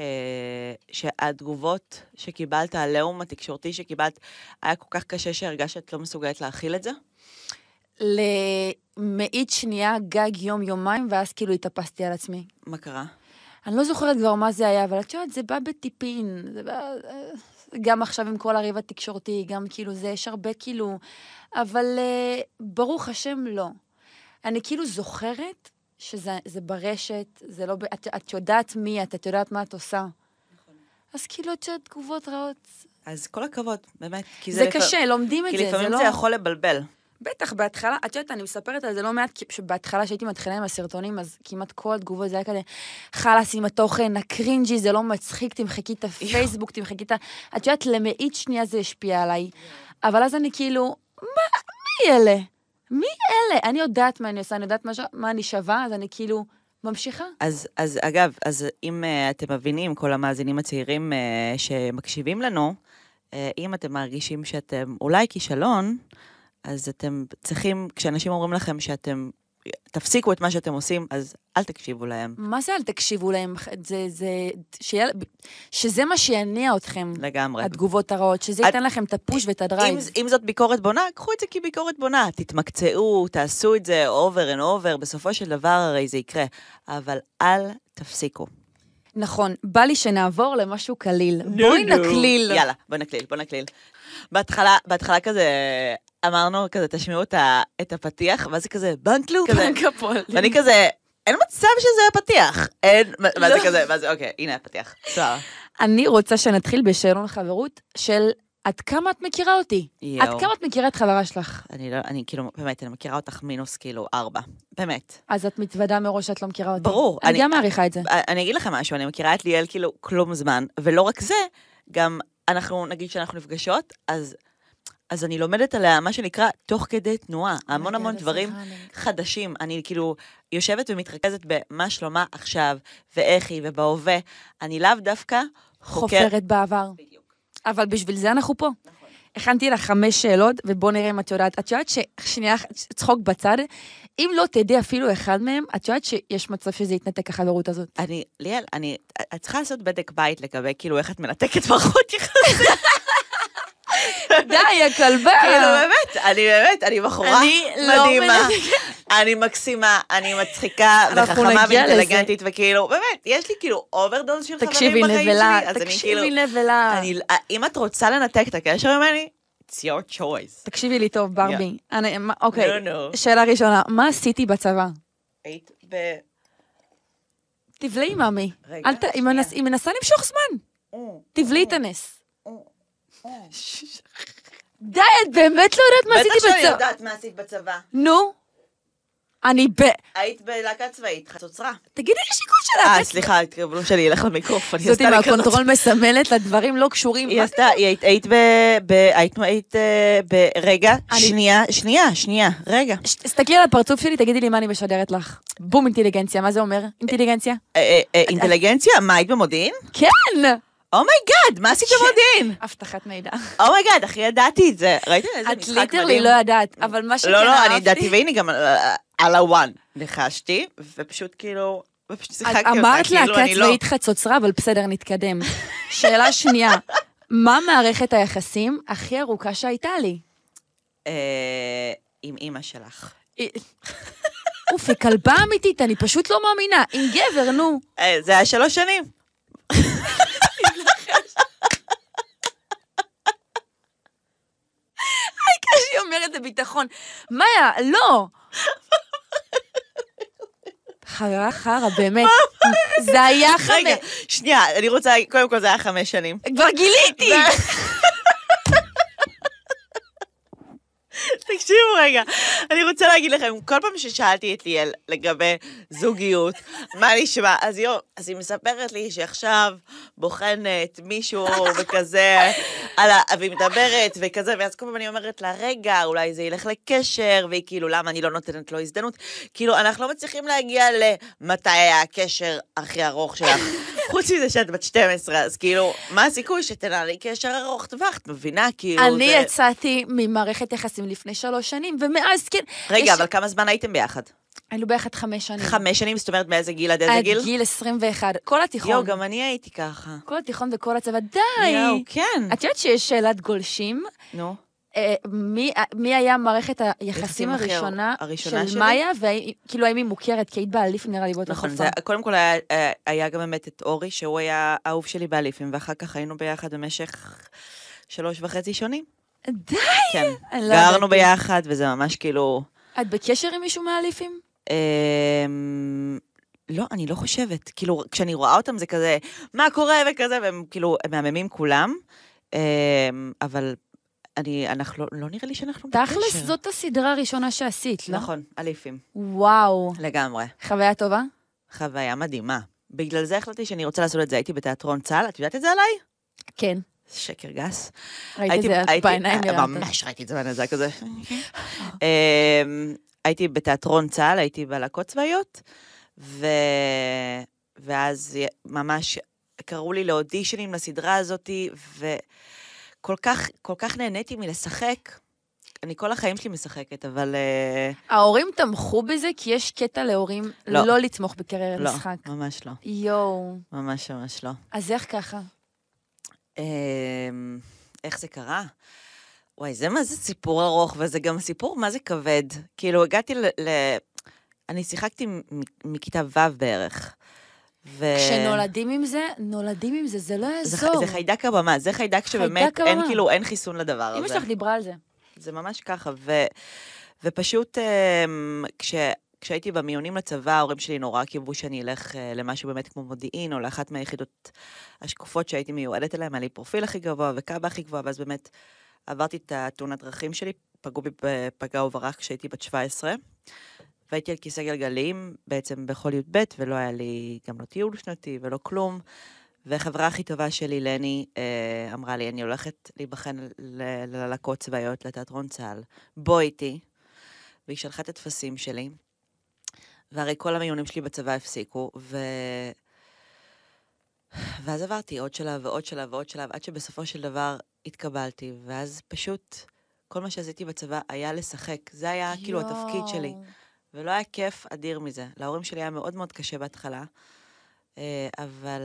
S3: שהתגובות שקיבלת, הלאום התקשורתי שקיבלת, היה כל כך קשה שהרגשת שאת לא מסוגלת להכיל את זה?
S2: למאית שנייה, גג יום-יומיים, ואז כאילו התאפסתי על עצמי. מה קרה? אני לא זוכרת כבר מה זה היה, אבל את יודעת, זה בא בטיפין, זה בא... אה, גם עכשיו עם כל הריב התקשורתי, גם כאילו זה, יש הרבה כאילו... אבל אה, ברוך השם, לא. אני כאילו זוכרת שזה ברשת, זה לא... את, את יודעת מי את, את יודעת מה את עושה. נכון. אז כאילו, את יודעת תגובות
S3: רעות. אז כל הכבוד, באמת. כי זה, זה לפ... קשה, לומדים את זה, זה לא... כי לפעמים זה יכול לבלבל. בטח,
S2: בהתחלה, את יודעת, אני מספרת על זה לא מעט, כי בהתחלה כשהייתי מתחילה עם הסרטונים, אז כמעט כל התגובות זה היה כזה, חלאס עם התוכן, הקרינג'י, זה לא מצחיק, תמחקי את הפייסבוק, תמחקי את ה... את יודעת, למאית שנייה זה השפיע עליי. אבל אז אני כאילו, מה, מי אלה? מי אלה? אני יודעת מה אני עושה, אני יודעת מה, מה אני שווה, אז אני כאילו ממשיכה.
S3: אז, אז אגב, אז אם uh, אתם מבינים, כל המאזינים הצעירים uh, שמקשיבים לנו, uh, אם אתם מרגישים שאתם אולי כישלון, אז אתם צריכים, כשאנשים אומרים לכם שאתם תפסיקו את מה שאתם עושים, אז אל תקשיבו להם.
S2: מה זה אל תקשיבו להם? זה, זה, שיה, שזה מה שיניע אתכם. לגמרי. התגובות הרעות, שזה את... ייתן לכם את הפוש ואת הדרייב. אם,
S3: אם זאת ביקורת בונה, קחו את זה כביקורת בונה. תתמקצעו, תעשו את זה over and over, בסופו של דבר הרי זה יקרה. אבל אל תפסיקו.
S2: נכון, בא לי שנעבור למשהו קליל. No, בואי no. נקליל. יאללה,
S3: בואי נקליל, בואי נקליל. בהתחלה, בהתחלה כזה אמרנו כזה, תשמעו את הפתיח, ואז היא כזה, בנק לוק. כזה, בנק הפועלים. ואני כזה, אין מצב שזה הפתיח. אין, מה זה לא. כזה, מה זה, אוקיי, הנה הפתיח.
S2: אני רוצה שנתחיל בשאלון חברות של עד כמה את מכירה אותי? עד כמה את מכירה את חברה שלך?
S3: אני לא, אני כאילו, באמת, אני מכירה אותך מינוס כאילו ארבע.
S2: באמת. אז את מתוודה מראש שאת לא מכירה אותי. ברור. אני, גם מעריכה את זה.
S3: אה, אני אגיד לכם משהו, אני מכירה את ליאל כאילו כלום זמן, ולא רק זה, גם אנחנו, נגיד שאנחנו נפגשות, אז... אז אני לומדת עליה, מה שנקרא, תוך כדי תנועה. המון המון דברים חדשים. אני כאילו יושבת ומתרכזת במה שלומה עכשיו, ואיך היא, ובהווה. אני לאו דווקא חופרת
S2: בעבר. בדיוק. אבל בשביל זה אנחנו פה. נכון. הכנתי לך חמש שאלות, ובואו נראה אם את יודעת. את יודעת ש... שנייה, צחוק בצד. אם לא תדעי אפילו אחד מהם, את יודעת שיש מצב שזה יתנתק החברות הזאת. אני,
S3: ליאל, אני... את צריכה לעשות בדק בית לגבי, כאילו, איך את מנתקת מערכות יחסים.
S2: די, הכלבה. כאילו,
S3: באמת, אני באמת, אני בחורה לא מדהימה. אני מקסימה, אני מצחיקה וחכמה ואינטליגנטית, וכאילו, באמת, יש לי כאילו אוברדוז של חברים בחיים נבלה, שלי. תקשיבי כאילו-
S2: נבלה, תקשיבי נבלה. אם את רוצה לנתק את הקשר ממני,
S3: it's your choice.
S2: תקשיבי לי טוב, ברבי. Yeah. אני, אוקיי, no, no. שאלה ראשונה, מה עשיתי בצבא? היית ב... תבלעי, מאמי. רגע. היא מנסה למשוך זמן. Mm, תבלעי את הנס. די, את באמת לא יודעת מה עשיתי בצבא. בטח שאני יודעת
S3: מה עשית בצבא.
S2: נו. אני ב...
S3: היית בלהקה צבאית, חצוצרה. תגידי לי שיקול שלה. אה, סליחה, הקרבלו שלי ילך למיקרופון. זאתי מהקונטרול
S2: מסמלת לדברים לא קשורים. היא
S3: עשתה, היית ב... היית אה, ב... רגע, שנייה,
S2: שנייה, שנייה, רגע. תסתכלי על הפרצוף שלי, תגידי לי מה אני משדרת לך. בום אינטליגנציה, מה זה אומר? אינטליגנציה?
S3: אה, אה, אינטליגנציה? מה, היית במודיעין? כן! אומייגאד, oh מה עשית במודיעין?
S2: כן. אבטחת מידע.
S3: אומייגאד, oh אחי, ידעתי את זה.
S2: ראיתם איזה משחק מדהים? את ליטרלי לא ידעת, לא, אבל מה לא, שכן אהבתי... לא, לא, אני ידעתי,
S3: והנה גם אה, על הוואן ניחשתי, ופשוט כאילו... ופשוט שיחקתי אותה, אמרת להקה כאילו, צבאית לא.
S2: חצוצרה, אבל בסדר, נתקדם. שאלה שנייה, מה מערכת היחסים הכי ארוכה שהייתה לי?
S3: אה, עם אימא שלך.
S2: אה, אוף, היא כלבה אמיתית, אני פשוט לא מאמינה. עם גבר, נו. זה היה שלוש שנים. שהיא אומרת בביטחון. מאיה, לא! חרא חרא, באמת.
S3: זה היה חמש... רגע, שנייה, אני רוצה, קודם כל זה היה חמש שנים. כבר גיליתי! תקשיבו רגע, אני רוצה להגיד לכם, כל פעם ששאלתי את ליאל לגבי זוגיות, מה נשמע, אז, יו, אז היא מספרת לי שעכשיו בוחנת מישהו וכזה, על ה, והיא מדברת וכזה, ואז כל פעם אני אומרת לה, רגע, אולי זה ילך לקשר, והיא כאילו, למה אני לא נותנת לו הזדמנות? כאילו, אנחנו לא מצליחים להגיע למתי היה הקשר הכי ארוך שלך. חוץ מזה שאת בת 12, אז כאילו, מה הסיכוי שתנהלי קשר ארוך טווח? את מבינה? כאילו... אני זה...
S2: יצאתי ממערכת יחסים לפני שלוש שנים, ומאז כן... רגע, יש... אבל
S3: כמה זמן הייתם ביחד?
S2: היינו ביחד חמש שנים.
S3: חמש שנים? זאת אומרת, מאיזה גיל עד איזה גיל? עד גיל
S2: 21. כל התיכון. יואו, גם אני הייתי ככה. כל התיכון וכל הצבא, די! יואו, כן. את יודעת שיש שאלת גולשים? נו. No. אה, אה, מי, היה מערכת היחסים הראשונה, של מאיה, וכאילו האם היא מוכרת, כי היית באליף נראה לי באותה נכון, נכון,
S3: קודם כל אה, היה, גם באמת את אורי, שהוא היה האהוב שלי באליפים, ואחר כך היינו ביחד במשך שלוש וחצי שנים. די! כן, לא גרנו ביחד, וזה ממש כאילו...
S2: את בקשר עם מישהו מהאליפים?
S3: אמ, לא, אני לא חושבת. כאילו, כשאני רואה אותם זה כזה, מה קורה וכזה, והם כאילו, הם מהממים כולם, אמ, אבל אני, אנחנו, לא, לא נראה לי שאנחנו
S2: בקשר. תכלס, זאת הסדרה הראשונה שעשית, לא? נכון, אליפים. וואו. לגמרי. חוויה טובה?
S3: חוויה מדהימה. בגלל זה החלטתי שאני רוצה לעשות את זה. הייתי בתיאטרון צה"ל, את יודעת את זה עליי? כן. שקר גס.
S2: אה, ראיתי את זה בעיניים? נראה. ממש
S3: ראיתי את זה בעיניים, אמ, כזה. הייתי בתיאטרון צה"ל, הייתי בלהקות צבאיות, ואז ממש קראו לי לאודישנים לסדרה הזאתי, ו... כל כך, כל כך נהניתי מלשחק. אני כל החיים שלי משחקת, אבל... אה,
S2: ההורים תמכו בזה כי יש קטע להורים לא, לא לתמוך בקריירת לא, משחק. לא, ממש לא. יואו.
S3: ממש ממש לא.
S2: אז איך ככה?
S3: אמ, איך זה קרה? וואי, זה מה זה סיפור ארוך, וזה גם סיפור מה זה כבד. כאילו, הגעתי ל... ל... אני שיחקתי מכיתה ו' בערך. ו... כשנולדים
S2: עם זה, נולדים עם זה, זה לא יעזור. זה, זה
S3: חיידק הבמה, זה חיידק שבאמת חיידק אין כאילו, אין חיסון לדבר הזה. אמא שלך דיברה על זה. זה ממש ככה, ו, ופשוט אמ, כש... כשהייתי במיונים לצבא, ההורים שלי נורא קיוו שאני אלך אה, למשהו באמת כמו מודיעין, או לאחת מהיחידות השקופות שהייתי מיועדת אליהן, היה לי פרופיל הכי גבוה וקאבה הכי גבוהה, ואז באמת עברתי את התאונת דרכים שלי, פגעו בי בפגע וברח כשהייתי בת 17. והייתי על כיסא גלגלים בעצם בכל י"ב, ולא היה לי גם לא טיול שנתי ולא כלום. וחברה הכי טובה שלי, לני, אה, אמרה לי, אני הולכת להיבחן ללקות צבאיות לתיאטרון צה"ל. בוא איתי. והיא שלחה את הטפסים שלי. והרי כל המיונים שלי בצבא הפסיקו, ו... ואז עברתי עוד שלב ועוד שלב ועוד שלב, עד שבסופו של דבר התקבלתי, ואז פשוט כל מה שעשיתי בצבא היה לשחק. זה היה יו. כאילו התפקיד שלי. ולא היה כיף אדיר מזה. להורים שלי היה מאוד מאוד קשה בהתחלה, אה, אבל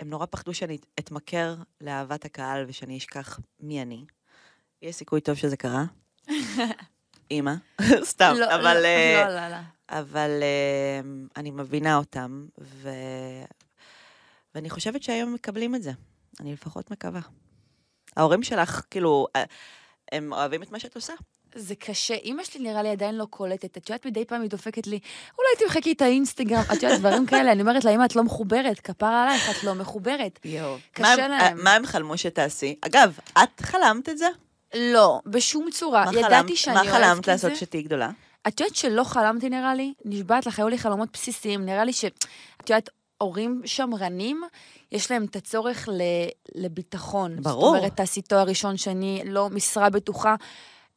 S3: הם נורא פחדו שאני אתמכר לאהבת הקהל ושאני אשכח מי אני. יש סיכוי טוב שזה קרה. *laughs* אימא, *laughs* סתם, לא, אבל... לא, uh, לא, לא, לא. אבל uh, אני מבינה אותם, ו... ואני חושבת שהיום מקבלים את זה. אני לפחות מקווה.
S2: ההורים שלך,
S3: כאילו, הם אוהבים את מה שאת עושה.
S2: זה קשה. אימא שלי נראה לי עדיין לא קולטת. את יודעת, מדי פעם היא דופקת לי, אולי תמחקי את האינסטגרם, את יודעת, דברים כאלה. אני אומרת לה, אימא, את לא מחוברת, כפר עלייך, את לא מחוברת.
S3: יואו. קשה להם. אה, מה הם חלמו שתעשי?
S2: אגב, את חלמת את זה? לא, בשום צורה. ידעתי שאני אוהבת את זה. מה חלמת לעשות כשתהיי גדולה? את יודעת שלא חלמתי, נראה לי? נשבעת לך, היו לי חלומות בסיסיים. נראה לי ש... את יודעת, הורים שמרנים, יש להם את הצורך ל... לביטחון. ברור. זאת אומרת, תעשי תואר ראשון, שני, לא משרה בטוחה.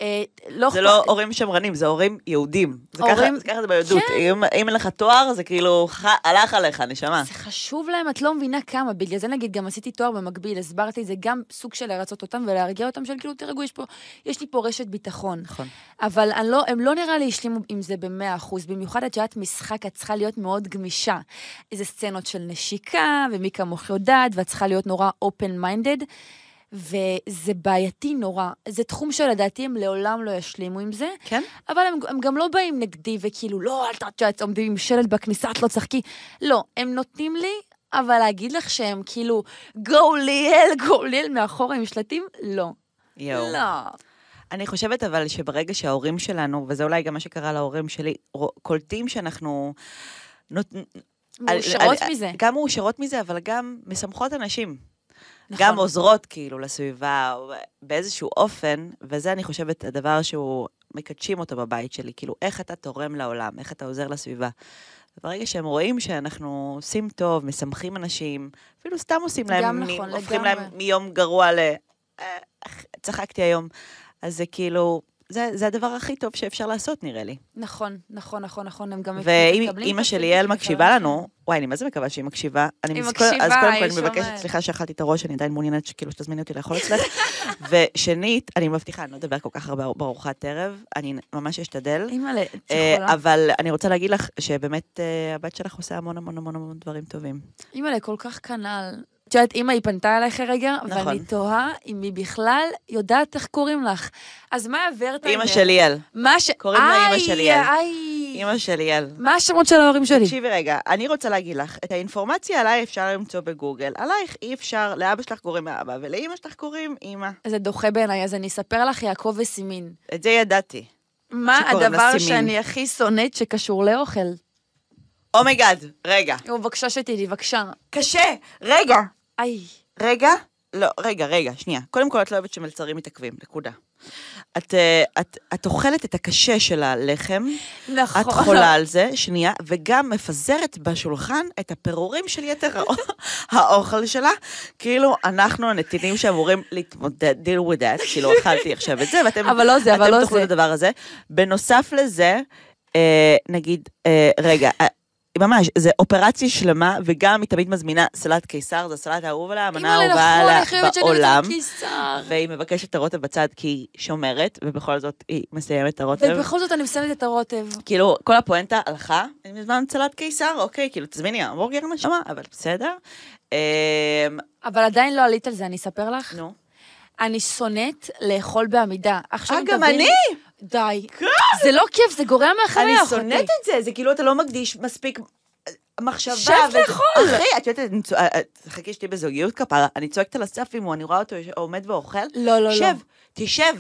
S2: אה, לא... זה לא
S3: הורים שמרנים, זה הורים יהודים. זה ככה זה ביהדות. כן. אם אם אין לך תואר, זה כאילו ח... הלך עליך, נשמה. זה
S2: חשוב להם, את לא מבינה כמה. בגלל זה נגיד גם עשיתי תואר במקביל, הסברתי, זה גם סוג של לרצות אותם ולהרגיע אותם, של כאילו, תרגעו, יש יש לי פה רשת ביטחון. נכון. אבל לא, הם לא נראה לי השלימו עם זה במאה אחוז, במיוחד את שאת משחק, את צריכה להיות מאוד גמישה. איזה סצנות של נשיקה, ומי כמוך יודעת, ואת צריכה להיות נורא open-minded. וזה בעייתי נורא. זה תחום שלדעתי הם לעולם לא ישלימו עם זה. כן? אבל הם, הם גם לא באים נגדי וכאילו, לא, אל תעצת, עומדים עם שלט בכניסה, את לא צחקי. לא, הם נותנים לי אבל להגיד לך שהם כאילו go ליאל, go ליאל מאחורה עם שלטים? לא.
S3: יואו. לא. אני חושבת אבל שברגע שההורים שלנו, וזה אולי גם מה שקרה להורים שלי, קולטים שאנחנו... נות... מאושרות על, על, מזה. גם מאושרות מזה, אבל גם משמחות אנשים. נכון. גם עוזרות כאילו לסביבה באיזשהו אופן, וזה אני חושבת הדבר שהוא, מקדשים אותו בבית שלי, כאילו איך אתה תורם לעולם, איך אתה עוזר לסביבה. ברגע שהם רואים שאנחנו עושים טוב, משמחים אנשים, אפילו סתם עושים להם, נכון, מ- הופכים להם מיום גרוע ל... אה, צחקתי היום. אז זה כאילו, זה, זה הדבר הכי טוב שאפשר לעשות, נראה לי.
S2: נכון, נכון, נכון, נכון, הם גם מקבלים... ואם אימא של ליאל מקשיבה לנו,
S3: וואי, אני מה זה מקווה שהיא מקשיבה. היא מקשיבה, היא שומעת. אז קודם כל, אני מבקשת סליחה שאכלתי את הראש, אני עדיין מעוניינת שכאילו שתזמיני אותי לאכול אצלך. *laughs* ושנית, אני מבטיחה, אני לא אדבר כל כך הרבה בארוחת ערב, אני ממש אשתדל.
S2: אימא'לה, אה,
S3: אבל אני רוצה להגיד לך שבאמת אה, הבת שלך עושה המון המון המון המון דברים
S2: טובים. אימא'לה, כל כך כנ"ל. את יודעת, אימא, היא פנתה אלייך רגע, נכון. ואני תוהה אם היא בכלל יודעת איך קוראים לך. אז מה עברת? אימא של ליאל. מה ש... קוראים לה אימא של ליאל. אימא של ליאל. מה השמות של ההורים שלי? תקשיבי רגע, אני רוצה להגיד לך, את
S3: האינפורמציה עליי אפשר למצוא בגוגל. עלייך אי אפשר, לאבא שלך קוראים אבא, ולאימא שלך קוראים
S2: אימא. זה דוחה בעיניי, אז אני אספר לך יעקב וסימין. את זה ידעתי. מה הדבר לסימין. שאני הכי שונאת שקשור לאוכל?
S3: אומייגאד, oh רגע.
S2: בבקשה שתדעי, בבקשה. קשה, רגע. איי.
S3: רגע, לא, רגע, רגע, שנייה. קודם כל, את לא אוהבת שמלצרים מתעכבים, נקודה. את, אה, את, את אוכלת את הקשה של הלחם, נכון. את חולה על זה, שנייה, וגם מפזרת בשולחן את הפירורים של יתר האוכל שלה, כאילו אנחנו הנתינים שאמורים להתמודד, deal with that, כאילו אכלתי עכשיו את זה, ואתם אבל לא זה, אבל לא תאכלו את הדבר הזה. בנוסף לזה, אה, נגיד, אה, רגע, אה, ממש, זה אופרציה שלמה, וגם היא תמיד מזמינה סלט קיסר, זו הסלט האהוב עליה, המנה האהובה נכון, עליה בעולם. והיא מבקשת את הרוטב בצד כי היא שומרת, ובכל זאת היא מסיימת את הרוטב. ובכל
S2: זאת אני מסיימת את הרוטב.
S3: כאילו, כל הפואנטה הלכה, אני מזמן סלט קיסר, אוקיי, כאילו, תזמיני המבורגר נשמה, אבל בסדר. אמ,
S2: אבל עדיין לא עלית על זה, אני אספר לך. נו. אני שונאת לאכול בעמידה. עכשיו, אגב, אני! די. כן. זה לא כיף, זה גורע אחותי. אני שונאת את זה, זה כאילו אתה לא מקדיש מספיק אה, מחשבה. שב לאכול.
S3: אחי, את יודעת, אה, אה, חכי שתהיה בזוגיות כפרה, אני צועקת על אסף אם אני רואה אותו עומד ואוכל. לא, לא, לא. שב, תשב.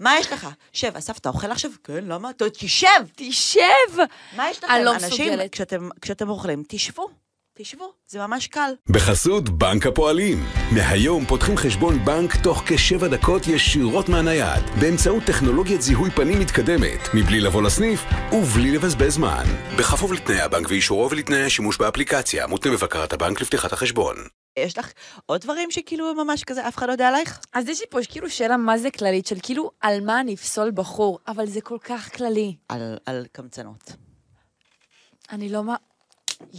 S3: מה יש לך? שב, אסף, אתה אוכל עכשיו? כן, למה? תשב! תשב! מה יש לכם? אני לא מסוגלת. אנשים, כשאתם אוכלים, תשבו. תשבו, זה ממש קל.
S1: בחסות בנק הפועלים. מהיום פותחים חשבון בנק תוך כשבע דקות ישירות מהנייד, באמצעות טכנולוגיית זיהוי פנים מתקדמת, מבלי לבוא לסניף ובלי לבזבז זמן. בכפוף לתנאי הבנק ואישורו ולתנאי השימוש באפליקציה, מותנה בבקרת הבנק לפתיחת החשבון.
S2: יש לך עוד דברים שכאילו ממש כזה, אף אחד לא יודע עלייך? אז יש לי פה כאילו שאלה מה זה כללית, של כאילו על מה נפסול בחור, אבל זה כל כך כללי.
S3: על, על קמצנות.
S2: אני לא מה...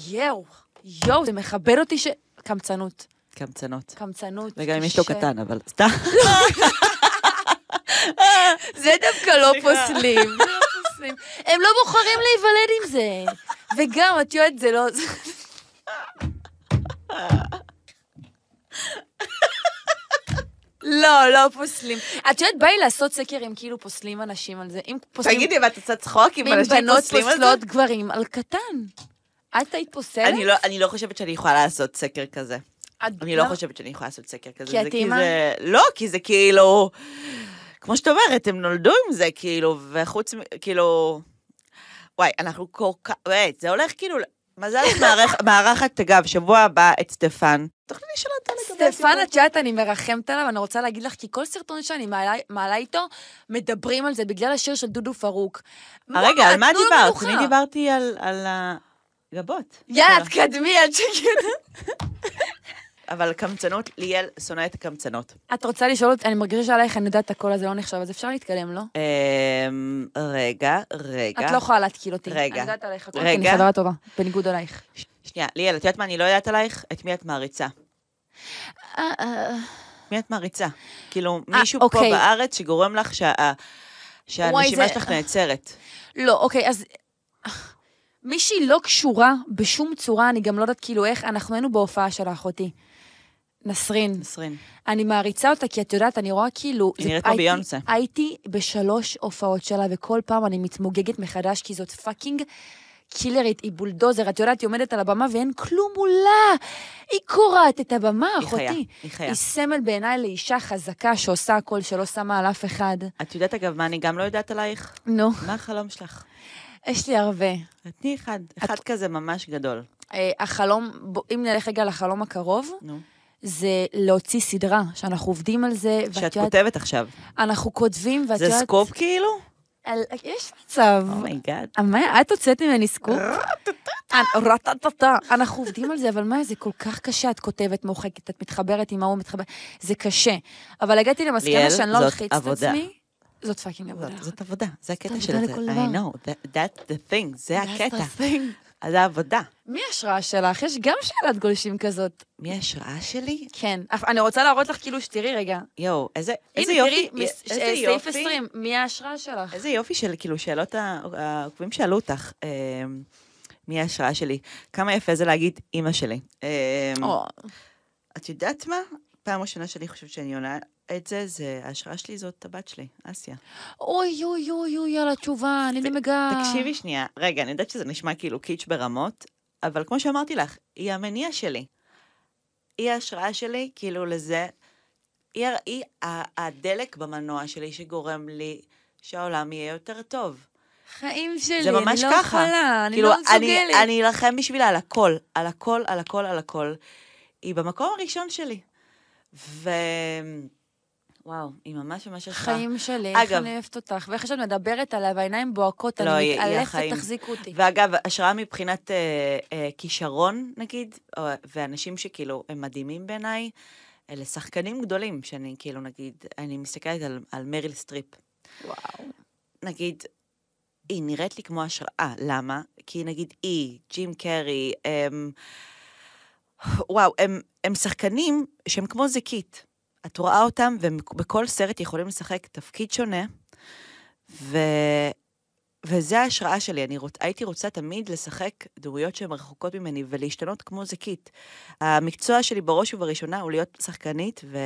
S2: יואו. יואו, זה מכבד אותי ש... קמצנות. קמצנות. קמצנות. וגם אם יש לו קטן, אבל סתם. זה דווקא לא, לא פוסלים. הם לא בוחרים להיוולד עם זה. וגם, את יודעת, זה לא... לא, לא פוסלים. את יודעת, בא לי לעשות סקר אם כאילו פוסלים אנשים על זה. אם פוסלים... תגידי, ואת עושה צחוק אם אנשים פוסלים על זה? אם בנות פוסלות גברים על קטן. את היית פוסלת? אני לא, אני לא חושבת
S3: שאני יכולה לעשות סקר כזה. אני לא חושבת שאני יכולה לעשות סקר כזה. כי את אימא? לא, כי זה כאילו... כמו שאת אומרת, הם נולדו עם זה, כאילו, וחוץ מ... כאילו... וואי, אנחנו כל כך... וואי, זה הולך כאילו... מזל *laughs* שמארחת, אגב, שבוע הבא את סטפן.
S2: תוכלי לשאול אותה לגבי... סטפן את יודעת, אני מרחמת עליו, אני רוצה להגיד לך, כי כל סרטון שאני מעלה איתו, מדברים על זה בגלל השיר של דודו פרוק. רגע, על מה דיברת? אני
S3: דיברתי על גבות. יאללה, תקדמי, אל תשקי אבל קמצנות, ליאל שונא את הקמצנות.
S2: את רוצה לשאול אותי, אני מרגישה שעלייך, אני יודעת, הקול הזה לא נחשב, אז אפשר להתקדם, לא?
S3: אמ, רגע,
S2: רגע. את לא יכולה להתקיל אותי. רגע. אני יודעת עלייך
S1: הכול, כי אני חברה טובה,
S2: בניגוד עלייך.
S3: שנייה, ליאל, את יודעת מה אני לא יודעת עלייך? את מי את מעריצה.
S1: אה, אה.
S2: מי
S3: את מעריצה? כאילו, אה, מישהו פה אוקיי. בארץ שגורם לך שהנשימה שלך נעצרת.
S2: לא, אוקיי, אז מישהי לא קשורה בשום צורה, אני גם לא יודעת כאילו איך, אנחנו היינו בהופעה של אחותי. נסרין. נסרין. אני מעריצה אותה, כי את יודעת, אני רואה כאילו... היא נראית כמו ביונסה. הייתי בשלוש הופעות שלה, וכל פעם אני מתמוגגת מחדש, כי זאת פאקינג קילרית, היא בולדוזר. את יודעת, היא עומדת על הבמה ואין כלום מולה. היא קורעת את הבמה, היא אחותי. היא חיה, היא חיה. היא סמל בעיניי לאישה חזקה שעושה הכל, שלא שמה על אף אחד.
S3: את יודעת, אגב, מה אני גם לא יודעת עלייך?
S2: נו. No. מה החלום שלך? יש לי הרבה. תני
S3: אחד, אחד את... כזה ממש גדול.
S2: אה, החלום, אם נלך רגע לחלום הקרוב, נו. זה להוציא סדרה, שאנחנו עובדים על זה. שאת כותבת עכשיו. אנחנו כותבים, ואת יודעת... זה סקופ כאילו? על... יש מצב. אומייגאד. Oh מה, את הוצאת ממני סקופ? רטטטה. אה, אנחנו עובדים על זה, אבל מה, זה כל כך קשה, את כותבת, מוחקת, את מתחברת עם ההוא, מתחברת, זה קשה. אבל הגעתי למסקנה שאני לא אלחיץ את עצמי. זאת פאקינג עבודה. זאת עבודה, זה הקטע של זה. לכל I know, that, that's the thing,
S3: זה that's הקטע. That's the thing. זה עבודה.
S2: מי ההשראה שלך? יש גם שאלת גולשים כזאת. מי ההשראה שלי? כן. אני רוצה להראות לך כאילו שתראי רגע.
S3: יואו, איזה, איזה יופי. הנה, תראי, אה, סעיף 20,
S2: מי ההשראה שלך? איזה
S3: יופי של כאילו שאלות העוקבים שאלו אותך. אמ, מי ההשראה שלי? כמה יפה זה להגיד אימא שלי. אמ, את יודעת מה? פעם ראשונה שאני חושבת שאני עונה את זה, זה, ההשראה שלי זאת הבת שלי, אסיה.
S2: אוי, אוי, אוי, אוי, על התשובה, אני נמגה. תקשיבי
S3: שנייה, רגע, אני יודעת שזה נשמע כאילו קיץ' ברמות, אבל כמו שאמרתי לך, היא המניע שלי. היא ההשראה שלי, כאילו, לזה. היא, היא הדלק במנוע שלי שגורם לי שהעולם יהיה יותר טוב. חיים שלי, זה ממש אני לא ככה. יכולה, אני כאילו, לא מסוגלת. אני אלחם בשבילה על הכל, על הכל, על הכל, על הכל. היא במקום הראשון שלי. ו... וואו, היא ממש ממש ישרה. חיים שלי, איך אני
S2: אוהבת אותך, ואיך שאת מדברת עליי, והעיניים בוהקות, לא, אני מתעלפת, תחזיקו אותי.
S3: ואגב, השראה מבחינת אה, אה, כישרון, נגיד, או, ואנשים שכאילו הם מדהימים בעיניי, אלה שחקנים גדולים, שאני כאילו, נגיד, אני מסתכלת על, על מריל סטריפ. וואו. נגיד, היא נראית לי כמו השראה, אה, למה? כי נגיד היא, ג'ים קרי, הם, וואו, הם, הם שחקנים שהם כמו זיקית. את רואה אותם, ובכל סרט יכולים לשחק תפקיד שונה, ו... וזה ההשראה שלי, אני רוצ... הייתי רוצה תמיד לשחק דמויות שהן רחוקות ממני ולהשתנות כמו זקית. המקצוע שלי בראש ובראשונה הוא להיות שחקנית, ו...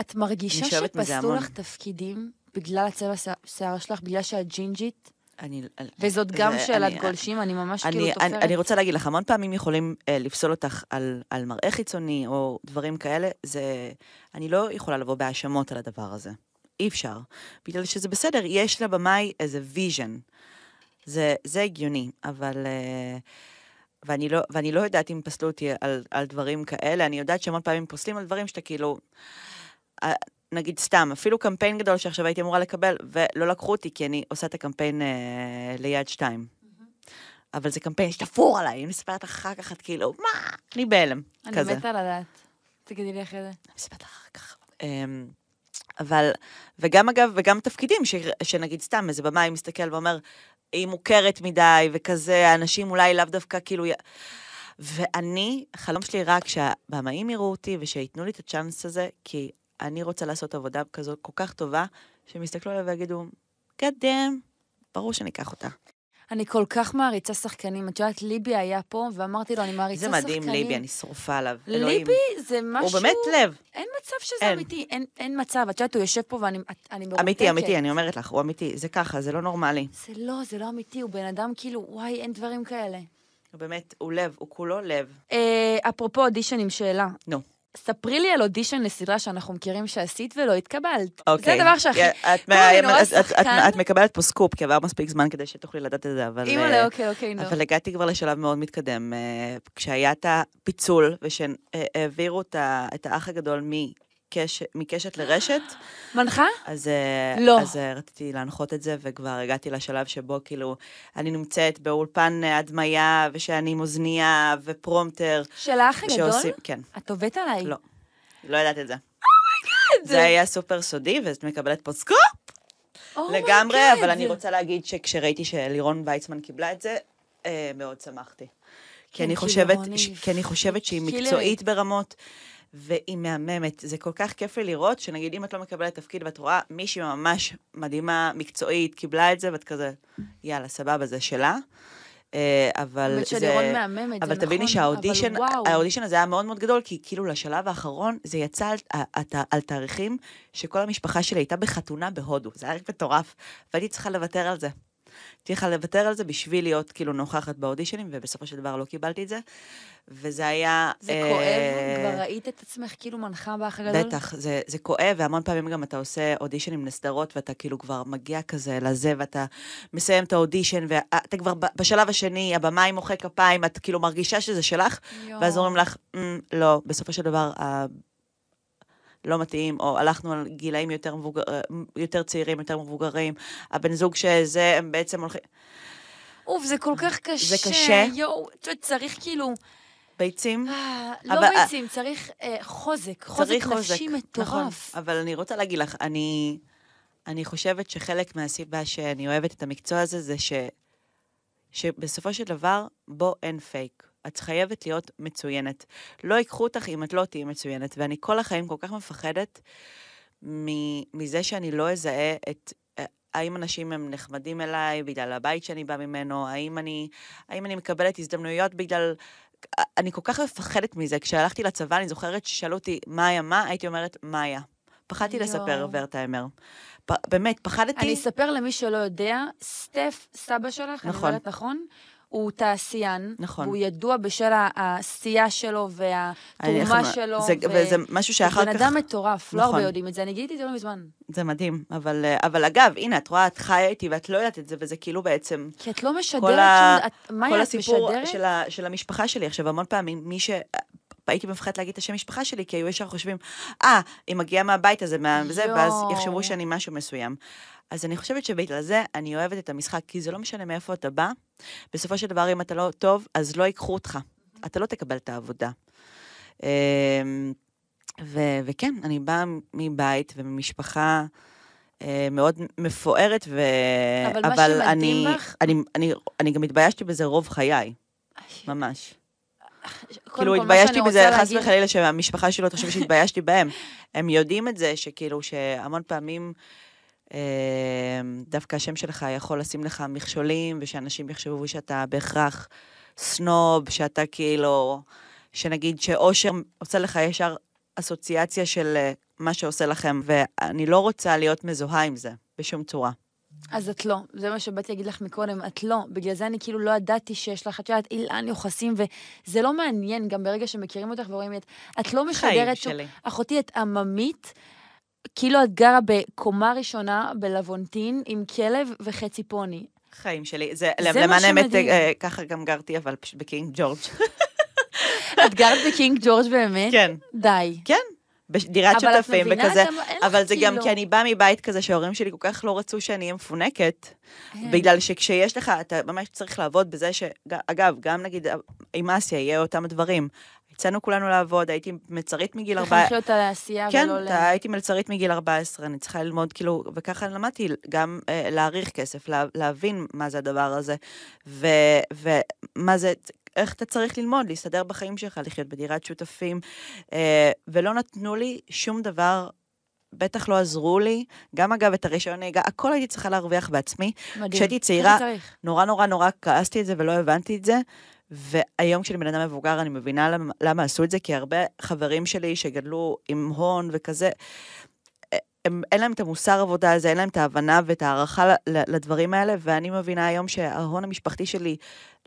S3: את מרגישה שפסלו לך
S2: תפקידים בגלל הצבע שיער שלך, בגלל שהג'ינג'ית אני... אה, וזאת גם זה, שאלת אני, אה, גולשים, אני אני ממש אני, כאילו אני, תופרת. אני, אני רוצה
S3: להגיד לך, המון פעמים יכולים אה, לפסול אותך על, על מראה חיצוני או דברים כאלה, זה... אני לא יכולה לבוא בהאשמות על הדבר הזה. אי אפשר. בגלל שזה בסדר, יש לבמאי איזה ויז'ן. זה, זה הגיוני, אבל... אה, ואני לא, ואני לא יודעת אם פסלו אותי על, על דברים כאלה, אני יודעת שהמון פעמים פוסלים על דברים שאתה כאילו... אה, נגיד סתם, אפילו קמפיין גדול שעכשיו הייתי אמורה לקבל, ולא לקחו אותי כי אני עושה את הקמפיין אה, ליד שתיים. Mm-hmm. אבל זה קמפיין שתפור עליי, אני מספרת אחר כך, את כאילו, מה? אני בהלם, אני כזה. אני מתה
S2: לדעת. תגידי לי אחרי זה. אני מספרת אחר
S3: כך. אה, אבל, וגם אגב, וגם תפקידים, ש, שנגיד סתם איזה במאי מסתכל ואומר, היא מוכרת מדי, וכזה, האנשים אולי לאו דווקא כאילו... י... ואני, חלום שלי רק שהבמאים יראו אותי ושייתנו לי את הצ'אנס הזה, כי אני רוצה לעשות עבודה כזאת כל כך טובה, שהם יסתכלו עליה ויגידו, גדם, ברור שאני אקח אותה.
S2: אני כל כך מעריצה שחקנים. את יודעת, ליבי היה פה, ואמרתי לו, אני מעריצה שחקנים. זה מדהים, שחקנים. ליבי, אני
S3: שרופה עליו. ליבי אלוהים.
S2: זה משהו... הוא באמת לב. אין מצב שזה אין. אמיתי, אין, אין מצב. את יודעת, הוא יושב פה ואני מרותקת. אמיתי, אמיתי, אני
S3: אומרת לך, הוא אמיתי. זה ככה, זה לא נורמלי.
S2: זה לא, זה לא אמיתי, הוא בן אדם כאילו, וואי, אין דברים כאלה.
S3: הוא באמת, הוא לב, הוא כולו לב.
S2: אה, אפרופו אודישן עם שאלה. נו. No. ספרי לי על אודישן לסדרה שאנחנו מכירים שעשית ולא התקבלת. אוקיי. זה הדבר שהכי... את,
S3: מקבלת פה סקופ, כי עבר מספיק זמן כדי שתוכלי לדעת את זה, אבל... אימא'לה, אה,
S2: אוקיי, אוקיי, נו. אבל
S3: הגעתי כבר לשלב מאוד מתקדם. אה, כשהיה את הפיצול, ושהעבירו אה, את האח הגדול מ... קש, מקשת לרשת. מנחה? אז, אה, לא. אז אה, רציתי להנחות את זה, וכבר הגעתי לשלב שבו כאילו, אני נמצאת באולפן הדמיה, ושאני עם אוזנייה ופרומטר. של האח הגדול? שעושים, כן. את
S2: עובדת עליי? לא. לא ידעת את זה. אומייגאד!
S3: Oh זה היה סופר סודי, ואת מקבלת פה סקופ.
S1: Oh לגמרי, אבל אני רוצה
S3: להגיד שכשראיתי שלירון ויצמן קיבלה את זה, אה, מאוד שמחתי.
S1: כי אני כן, חושבת,
S3: כי אני חושבת שהיא מקצועית ברמות. והיא מהממת. זה כל כך כיף לי לראות, שנגיד אם את לא מקבלת תפקיד ואת רואה מישהי ממש מדהימה, מקצועית, קיבלה את זה, ואת כזה, יאללה, סבבה, זה שלה. אה, אבל זה... מהממת, נכון, אבל תביני שהאודישן, האודישן הזה היה מאוד מאוד גדול, כי כאילו לשלב האחרון זה יצא על, על, על תאריכים שכל המשפחה שלי הייתה בחתונה בהודו, זה היה מטורף, והייתי צריכה לוותר על זה. הייתי יכולה לוותר על זה בשביל להיות כאילו נוכחת באודישנים, ובסופו של דבר לא קיבלתי את זה. וזה היה... זה כואב? אה, כבר
S2: ראית את עצמך כאילו מנחה באח הגדול? בטח,
S3: זה, זה כואב, והמון פעמים גם אתה עושה אודישנים לסדרות, ואתה כאילו כבר מגיע כזה לזה, ואתה מסיים את האודישן, ואתה כבר בשלב השני, הבמאי מוחא כפיים, את כאילו מרגישה שזה שלך, יו. ואז אומרים לך, mm, לא, בסופו של דבר... לא מתאים, או הלכנו על גילאים יותר, מבוגר, אה, יותר צעירים, יותר מבוגרים, הבן זוג שזה, הם בעצם הולכים...
S2: אוף, זה כל כך קשה. זה קשה. יואו, צריך כאילו...
S3: ביצים? אה, לא אבל, ביצים,
S2: צריך אה, חוזק. צריך חוזק נפשי נכון. מטורף. נכון,
S3: אבל אני רוצה להגיד לך, אני, אני חושבת שחלק מהסיבה שאני אוהבת את המקצוע הזה, זה ש, שבסופו של דבר, בו אין פייק. את חייבת להיות מצוינת. לא ייקחו אותך אם את לא תהיי מצוינת. ואני כל החיים כל כך מפחדת מזה שאני לא אזהה את... אה, האם אנשים הם נחמדים אליי בגלל הבית שאני באה ממנו? האם אני, האם אני מקבלת הזדמנויות בגלל... אה, אני כל כך מפחדת מזה. כשהלכתי לצבא, אני זוכרת ששאלו אותי מה היה מה, הייתי אומרת מה היה.
S2: פחדתי יו. לספר ורטהיימר. באמת, פחדתי... אני אספר למי שלא יודע, סטף, סבא שלך, נכון. אני אומרת נכון? הוא תעשיין. נכון. הוא ידוע בשל העשייה שלו והתרומה שלו. זה, ו... וזה משהו שאחר כך... בן אדם מטורף, לא נכון. לא הרבה יודעים את זה. אני גיליתי את זה לא מזמן.
S3: זה מדהים, אבל, אה, אבל אגב, הנה, את רואה, את חיה איתי ואת לא יודעת את זה, וזה כאילו בעצם... כי את לא משדרת, כל, ה... את... מה כל הסיפור של, ה... של המשפחה שלי. עכשיו, המון פעמים, מי ש... הייתי מפחדת להגיד את השם משפחה שלי, כי היו ישר חושבים, אה, ah, היא מגיעה מהבית הזה, מה... וזה, ואז יחשבו שאני משהו מסוים. אז אני חושבת שבגלל זה אני אוהבת את המשחק, כי זה לא משנה מאיפה אתה בא, בסופו של דבר, אם אתה לא טוב, אז לא ייקחו אותך. Mm-hmm. אתה לא תקבל את העבודה. אמ, ו- וכן, אני באה מבית וממשפחה אה, מאוד מפוארת, ו... אבל, אבל אני, בך... אני, אני, אני גם התביישתי בזה רוב חיי, אי... ממש. כאילו, התביישתי בזה, חס וחלילה, שהמשפחה שלו תחשוב שהתביישתי בהם. הם יודעים את זה, שכאילו, שהמון פעמים... אמ, דווקא השם שלך יכול לשים לך מכשולים, ושאנשים יחשבו שאתה בהכרח סנוב, שאתה כאילו, שנגיד שאושר עושה לך ישר אסוציאציה של אה, מה שעושה לכם, ואני לא רוצה להיות מזוהה עם זה בשום צורה.
S2: אז את לא, זה מה שבאתי להגיד לך מקודם, את לא. בגלל זה אני כאילו לא ידעתי שיש לך, את יודעת, אילן יוחסים, וזה לא מעניין, גם ברגע שמכירים אותך ורואים את... את לא משדרת... חיים שלי. אחותי, את עממית, כאילו את גרה בקומה ראשונה בלוונטין עם כלב וחצי פוני. חיים
S3: שלי, זה, זה למען האמת, אה, ככה גם גרתי, אבל פשוט בקינג ג'ורג'.
S2: *laughs* את גרת בקינג ג'ורג' באמת? כן. די. כן.
S3: בדירת שותפים וכזה, אבל זה גם כאילו- כי אני באה מבית כזה שההורים שלי כל כך לא רצו שאני אהיה מפונקת, כן. בגלל שכשיש לך, אתה ממש צריך לעבוד בזה ש... אגב, גם נגיד אה, עם אסיה יהיה אותם הדברים. יצאנו כולנו לעבוד, הייתי מלצרית מגיל 14. צריך
S2: לחיות על העשייה כן, ולא ל... כן, הייתי
S3: מלצרית מגיל 14, אני צריכה ללמוד, כאילו, וככה למדתי גם אה, להעריך כסף, לה, להבין מה זה הדבר הזה, ו, ומה זה, איך אתה צריך ללמוד, להסתדר בחיים שלך, לחיות בדירת שותפים, אה, ולא נתנו לי שום דבר בטח לא עזרו לי. גם, אגב, את הרישיון נהיגה, הכל הייתי צריכה להרוויח בעצמי. מדהים. כשהייתי צעירה, נורא נורא נורא כעסתי את זה ולא הבנתי את זה, והיום כשאני בן אדם מבוגר, אני מבינה למה, למה עשו את זה, כי הרבה חברים שלי שגדלו עם הון וכזה, הם, אין להם את המוסר עבודה הזה, אין להם את ההבנה ואת ההערכה לדברים האלה, ואני מבינה היום שההון המשפחתי שלי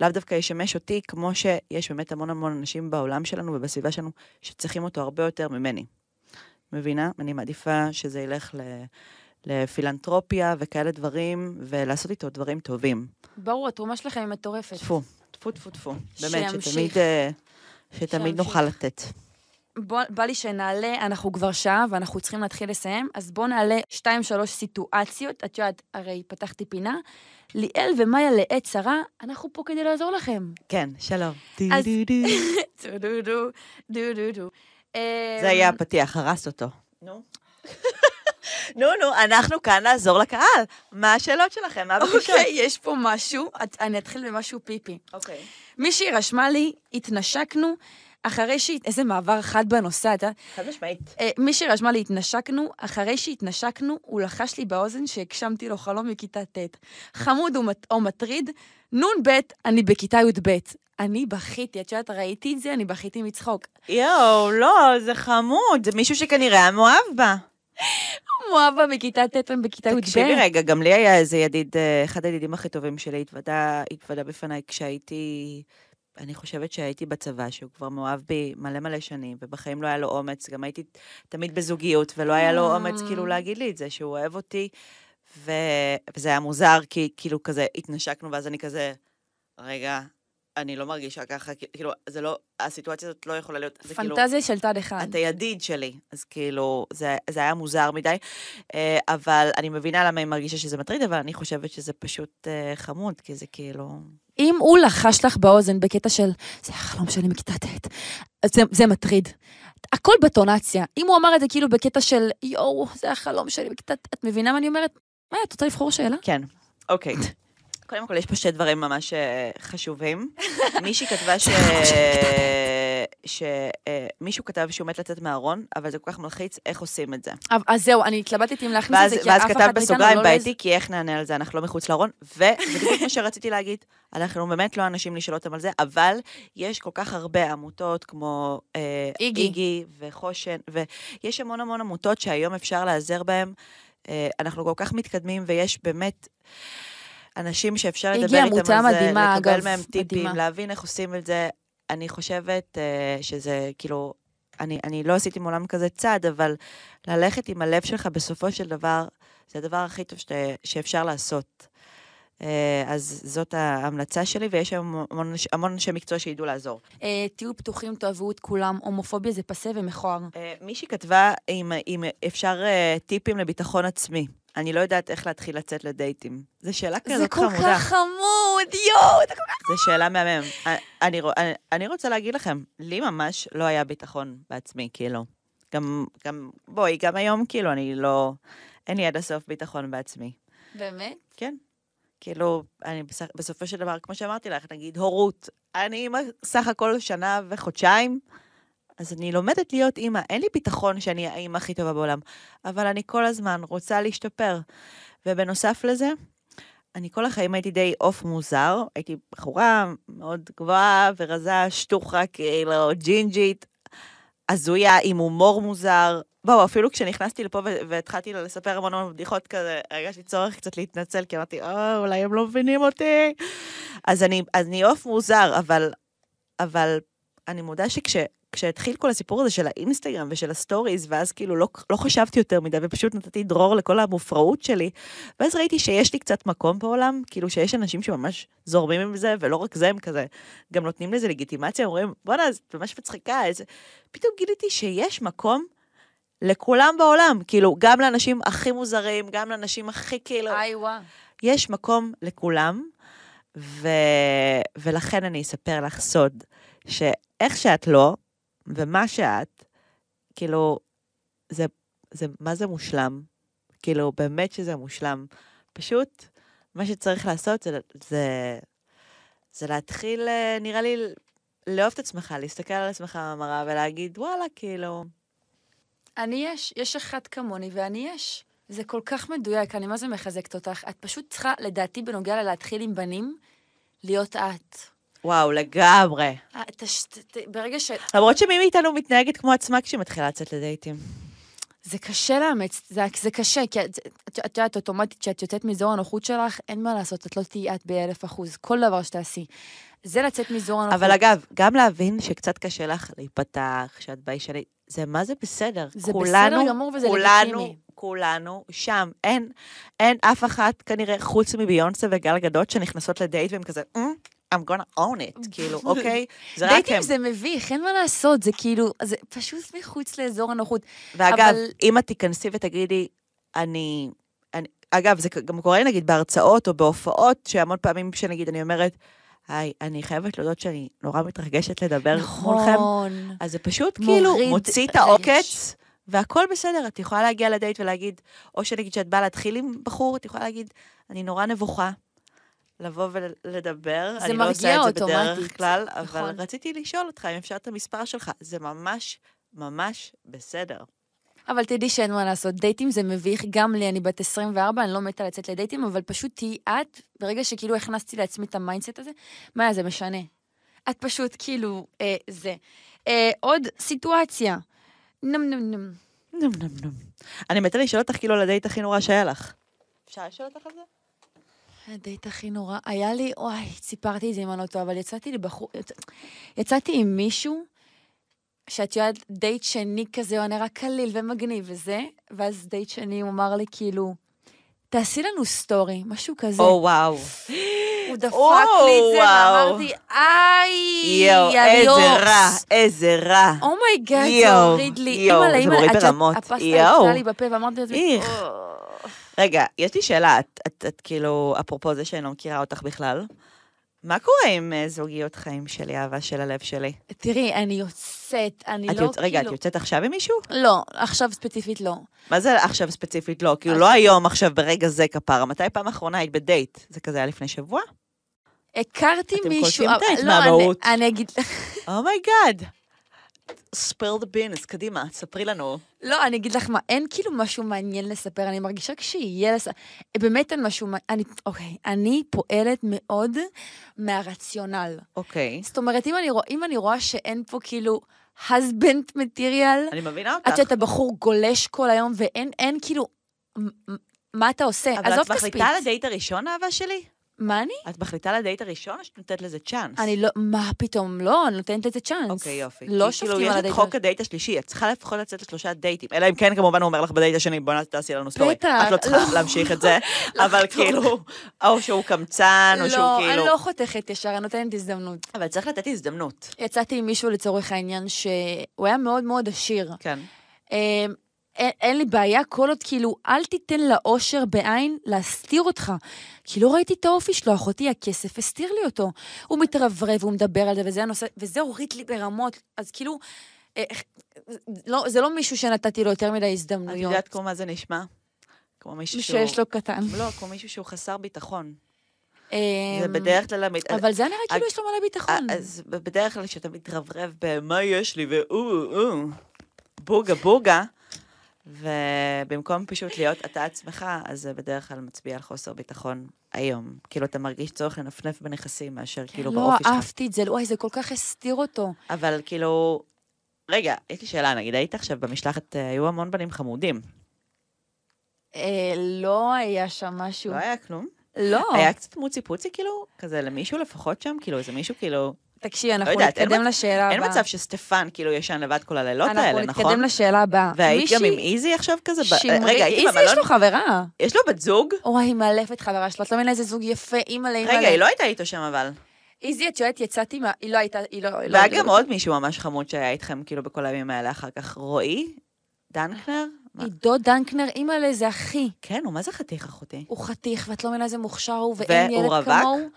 S3: לאו דווקא ישמש אותי, כמו שיש באמת המון המון אנשים בעולם שלנו ובסביבה שלנו שצריכים אותו הרבה יותר ממני. מבינה? אני מעדיפה שזה ילך ל... לפילנטרופיה וכאלה דברים, ולעשות איתו דברים טובים.
S2: ברור, התרומה שלכם היא מטורפת. צפו, טפו טפו טפו. באמת, שתמיד,
S3: אה, שתמיד נוכל לתת.
S2: בוא, בא לי שנעלה, אנחנו כבר שעה ואנחנו צריכים להתחיל לסיים, אז בוא נעלה שתיים, שלוש סיטואציות. את יודעת, הרי פתחתי פינה. ליאל ומאיה לעת צרה, אנחנו פה כדי לעזור לכם.
S3: כן, שלום. *laughs* אז... דו *laughs* דו דו, דו דו דו. זה היה אמ, הפתיח, הרס אותו. נו. *laughs* נו, נו, אנחנו כאן לעזור לקהל. מה השאלות שלכם? מה הבקשות? אוקיי, יש
S2: פה משהו, אני אתחיל במשהו פיפי. אוקיי. מישהי רשמה לי, התנשקנו. אחרי ש... איזה מעבר חד בנושא, אתה... חד משמעית. אה, מי שרשמה לי, התנשקנו, אחרי שהתנשקנו, הוא לחש לי באוזן שהגשמתי לו חלום מכיתה ט'. חמוד או מטריד, נ"ב, אני בכיתה י"ב. אני בכיתי, את יודעת, ראיתי את זה, אני
S3: בכיתי מצחוק. יואו, לא, זה חמוד, זה מישהו שכנראה היה מאוהב בה.
S2: כמו אבא מכיתה ט' ובכיתה י"ב. תקשיבי רגע,
S3: גם לי היה איזה ידיד, אה, אחד הידידים הכי טובים שלי, התוודה, התוודה בפניי כשהייתי, אני חושבת שהייתי בצבא, שהוא כבר מאוהב בי מלא מלא שנים, ובחיים לא היה לו אומץ, גם הייתי תמיד בזוגיות, ולא היה לו אומץ אה. כאילו להגיד לי את זה, שהוא אוהב אותי, ו... וזה היה מוזר, כי כאילו כזה התנשקנו, ואז אני כזה, רגע, אני לא מרגישה ככה, כאילו, זה לא, הסיטואציה הזאת לא יכולה להיות, זה כאילו... פנטזיה של תד אחד. את הידיד שלי, אז כאילו, זה, זה היה מוזר מדי, אה, אבל אני מבינה למה היא מרגישה שזה מטריד, אבל אני חושבת שזה פשוט אה, חמוד, כי זה כאילו...
S2: אם הוא לחש לך באוזן בקטע של, זה החלום שלי מכיתה ט', זה, זה מטריד. הכל בטונציה. אם הוא אמר את זה כאילו בקטע של, יואו, זה החלום שלי מכיתה ט', את מבינה מה אני אומרת? מה, את רוצה לבחור שאלה? כן. אוקיי. Okay.
S3: קודם כל, יש פה שתי דברים ממש אה, חשובים. *laughs* מישהי כתבה ש... לא שמישהו אה, אה, כתב שהוא מת לצאת מהארון, אבל זה כל כך מלחיץ, איך עושים את זה.
S2: אז זהו, אני התלבטתי אם להכניס את זה, כי אף אחד ואז כתב בסוגריים לא בעייתי,
S3: כי איך נענה על זה, אנחנו לא מחוץ לארון, ובדיוק מה שרציתי להגיד, אנחנו באמת לא אנשים לשאול אותם על זה, אבל יש כל כך הרבה עמותות כמו איגי וחושן, ויש המון המון עמותות שהיום אפשר להיעזר בהן. אנחנו כל כך מתקדמים, ויש באמת... אנשים שאפשר לדבר איתם על זה, מדהימה, לקבל אגב, מהם טיפים, מדהימה. להבין איך עושים את זה. אני חושבת uh, שזה כאילו, אני, אני לא עשיתי מעולם כזה צעד, אבל ללכת עם הלב שלך בסופו של דבר, זה הדבר הכי טוב שאתה, שאפשר לעשות. Uh, אז זאת ההמלצה שלי, ויש המון, המון אנשי מקצוע שידעו לעזור.
S2: Uh, תהיו פתוחים, תאהבו את כולם, הומופוביה זה פסה ומכוער.
S3: Uh, מישהי כתבה אם, אפשר uh, טיפים לביטחון עצמי. אני לא יודעת איך להתחיל לצאת לדייטים. זו שאלה כזאת חמודה. זה כל חמודה. כך
S2: חמוד, יואו, זה כל כך
S3: חמוד. זו שאלה מהמם. אה, אני, אה, אני, רוצה להגיד לכם, לי ממש לא היה ביטחון בעצמי, כאילו. גם, גם, בואי, גם היום, כאילו, אני לא, אין לי עד הסוף ביטחון בעצמי.
S2: באמת? כן.
S3: כאילו, אני בסופו של דבר, כמו שאמרתי לך, נגיד הורות, אני סך הכל שנה וחודשיים, אז אני לומדת להיות אימא. אין לי ביטחון שאני האימא הכי טובה בעולם, אבל אני כל הזמן רוצה להשתפר. ובנוסף לזה, אני כל החיים הייתי די עוף מוזר, הייתי בחורה מאוד גבוהה ורזה, שטוחה, כאילו ג'ינג'ית, הזויה, עם הומור מוזר. בואו, אפילו כשנכנסתי לפה והתחלתי לספר המון המון בדיחות כזה, הרגשתי צורך קצת להתנצל, כי אמרתי, אה, אולי הם לא מבינים אותי. אז אני עוף מוזר, אבל, אבל אני מודה שכש... כשהתחיל כל הסיפור הזה של האינסטגרם ושל הסטוריז, ואז כאילו לא, לא חשבתי יותר מדי, ופשוט נתתי דרור לכל המופרעות שלי, ואז ראיתי שיש לי קצת מקום בעולם, כאילו שיש אנשים שממש זורמים עם זה, ולא רק זה, הם כזה, גם נותנים לזה לגיטימציה, אומרים, בואנה, את ממש מצחיקה, אז פתאום גיליתי שיש מקום לכולם בעולם, כאילו, גם לאנשים הכי מוזרים, גם לאנשים הכי כאילו... איי וואו. יש מקום לכולם, ו... ולכן אני אספר לך סוד, שאיך שאת לא, ומה שאת, כאילו, זה, זה, מה זה מושלם? כאילו, באמת שזה מושלם. פשוט, מה שצריך לעשות זה, זה, זה להתחיל, אה, נראה לי, לאהוב את עצמך, להסתכל על עצמך במראה ולהגיד, וואלה, כאילו...
S2: אני יש, יש אחת כמוני ואני יש. זה כל כך מדויק, אני מה זה מחזקת אותך. את פשוט צריכה, לדעתי, בנוגע ללהתחיל עם בנים, להיות את.
S3: וואו, לגמרי.
S2: אה, ברגע ש... למרות שמי מאיתנו
S3: מתנהגת כמו עצמה כשהיא מתחילה לצאת לדייטים.
S2: זה קשה לאמץ, זה, זה קשה, כי את, את, את יודעת, אוטומטית, כשאת יוצאת מאזור הנוחות שלך, אין מה לעשות, את לא תהיי את באלף אחוז, כל דבר שתעשי. זה לצאת מאזור הנוחות. אבל אגב,
S3: גם להבין שקצת קשה לך להיפתח, שאת ביישנית, זה מה זה בסדר. זה כולנו, בסדר גמור וזה כולנו, לגיטימי. כולנו שם. אין, אין אף אחת, כנראה, חוץ מביונסה וגל גדות, שנכנסות לדייט והן כזה, mm, I'm gonna own it, *laughs* כאילו, אוקיי? זה רק הם. דייטים זה
S2: מביך, אין מה לעשות, זה כאילו, זה פשוט מחוץ לאזור הנוחות. ואגב, אבל...
S3: אם את תיכנסי ותגידי, אני... אני... אגב, זה גם קורה נגיד בהרצאות או בהופעות, שהמון פעמים שנגיד אני אומרת, היי, אני חייבת להודות שאני נורא מתרגשת לדבר נכון. מולכם. נכון. אז זה פשוט מוריד, כאילו מוציא את העוקץ, והכל בסדר, את יכולה להגיע לדייט ולהגיד, או שנגיד שאת באה להתחיל עם בחור, את יכולה להגיד, אני נורא נבוכה, לבוא ולדבר. זה אני מרגיע אוטומטית. אני לא עושה את זה בדרך כלל, נכון. אבל רציתי לשאול אותך אם אפשר את המספר שלך. זה ממש, ממש בסדר.
S2: אבל תדעי שאין מה לעשות, דייטים זה מביך, גם לי, אני בת 24, אני לא מתה לצאת לדייטים, אבל פשוט תהיי את, ברגע שכאילו הכנסתי לעצמי את המיינדסט הזה, מה זה משנה? את פשוט כאילו, אה, זה. אה, עוד סיטואציה. נם נם נם. נם
S3: נם נם. אני מתה לשאול אותך כאילו על הדייט הכי נורא שהיה לך.
S2: אפשר לשאול אותך על זה? הדייט הכי נורא. היה לי, אוי, סיפרתי את זה עם הנוטו, לא אבל יצאתי לבחור... יצאתי עם מישהו, שאת יודעת, דייט שני כזה, הוא נראה קליל ומגניב וזה, ואז דייט שני, הוא אמר לי כאילו, תעשי לנו סטורי, משהו כזה. או oh, וואו. Wow. הוא דפק לי את זה, ואמרתי, איי, יואו, איזה רע,
S3: איזה רע.
S2: אומייגאד, oh זה הוריד לי. יואו, זה מוריד ברמות. הפסטה יצאה לי בפה, ואמרתי לעצמי, איך.
S3: רגע, יש לי שאלה, את, את, את כאילו, אפרופו זה שאני לא מכירה אותך בכלל, מה קורה עם אה, זוגיות חיים שלי, אהבה של הלב שלי?
S2: תראי, אני יוצאת, אני לא יוצ... כאילו... רגע, את כאילו- יוצאת
S3: עכשיו עם מישהו?
S2: לא, עכשיו ספציפית לא.
S3: מה זה עכשיו ספציפית לא? כאילו, לא היום, עכשיו, ברגע זה כפרה. מתי פעם אחרונה היית בדייט? זה כזה היה לפני שבוע?
S2: הכרתי מישהו... אתם קולטים את ההתמהמהות. לא, אני אגיד... אומייגאד. Oh
S3: spare the bin, קדימה, ספרי לנו.
S2: לא, אני אגיד לך מה, אין כאילו משהו מעניין לספר, אני מרגישה כשיהיה לס... באמת אין משהו מעניין, אני, אוקיי, אני פועלת מאוד מהרציונל. אוקיי. זאת אומרת, אם אני, רוא, אם אני רואה שאין פה כאילו... husband material. אני מבינה אותך. עד שאתה בחור גולש כל היום, ואין אין, כאילו, מה אתה עושה? עזוב כספית. אבל את מחליטה על הדייט
S3: הראשון, אהבה שלי?
S2: מה אני? את מחליטה לדייט הראשון או שאת נותנת לזה צ'אנס? אני לא, מה פתאום, לא, אני נותנת לזה צ'אנס. אוקיי, יופי. לא כאילו, שופטים על הדייט. הראשון. כאילו, יש את
S3: חוק הדייט השלישי, את צריכה לפחות לצאת לשלושה דייטים. אלא אם כן, כמובן, הוא אומר לך בדייט השני, בואי תעשי לנו סטורי. בטח. את לא צריכה לא. להמשיך את זה, *laughs* אבל כאילו, או שהוא קמצן, או לא, שהוא כאילו... לא, אני לא
S2: חותכת ישר, אני נותנת הזדמנות. אבל צריך לתת הזדמנות. יצאתי עם מישהו לצורך העניין שהוא היה מאוד מאוד עשיר. כן. אה, אין, אין לי בעיה כל עוד כאילו, אל תיתן לאושר בעין להסתיר אותך. כי לא ראיתי את האופי שלו, אחותי, הכסף הסתיר לי אותו. הוא מתרברב, הוא מדבר על זה, וזה הנושא, וזה הוריד לי ברמות. אז כאילו, איך, אה, אה, לא, זה לא מישהו שנתתי לו יותר מדי הזדמנויות. את יודעת כמו מה זה נשמע? כמו מישהו שהוא... שיש לו קטן. לא,
S3: כמו מישהו שהוא חסר ביטחון. אמ, זה בדרך כלל... אבל זה נראה כאילו אה, יש לו מלא ביטחון. אז בדרך כלל כשאתה מתרברב במה יש לי, ואו, או, בוגה בוגה, ובמקום פשוט להיות אתה עצמך, אז זה בדרך כלל מצביע על חוסר ביטחון היום. כאילו, אתה מרגיש צורך לנפנף בנכסים מאשר כן, כאילו לא באופי שלך. לא
S2: אהבתי את זה, וואי, לא, זה כל כך הסתיר אותו.
S3: אבל כאילו, רגע, יש לי שאלה, נגיד, היית עכשיו במשלחת, אה, היו המון בנים חמודים.
S2: אה, לא היה שם משהו. לא היה כלום? לא. היה קצת
S3: מוצי פוצי, כאילו, כזה למישהו לפחות שם, כאילו, איזה מישהו, כאילו...
S2: תקשיבי, אנחנו לא יודעת, נתקדם אין לשאלה הבאה. אין מצב
S3: שסטפן כאילו ישן לבד כל הלילות האלה, נכון? אנחנו נתקדם
S2: לשאלה הבאה. והיית גם עם איזי עכשיו כזה? רגע, היית במלון? איזי יש לו חברה. יש לו בת זוג? אוי, היא מאלפת חברה שלו, את לא מבינה איזה זוג יפה, אימא לאימא. רגע, היא לא הייתה
S3: איתו שם אבל.
S2: איזי, את שואלת, יצאתי מה... היא לא הייתה, היא לא... והיה לא- גם עוד
S3: מישהו ממש חמוד שהיה איתכם כאילו בכל הימים האלה אחר כך. רועי? דנקנר?
S2: עידו דנקנר, אימא לזה אחי. כן, הוא מה זה חתיך, אחותי? הוא חתיך, ואת לא מבינה איזה מוכשר הוא, ואין ילד כמוהו. והוא רווק?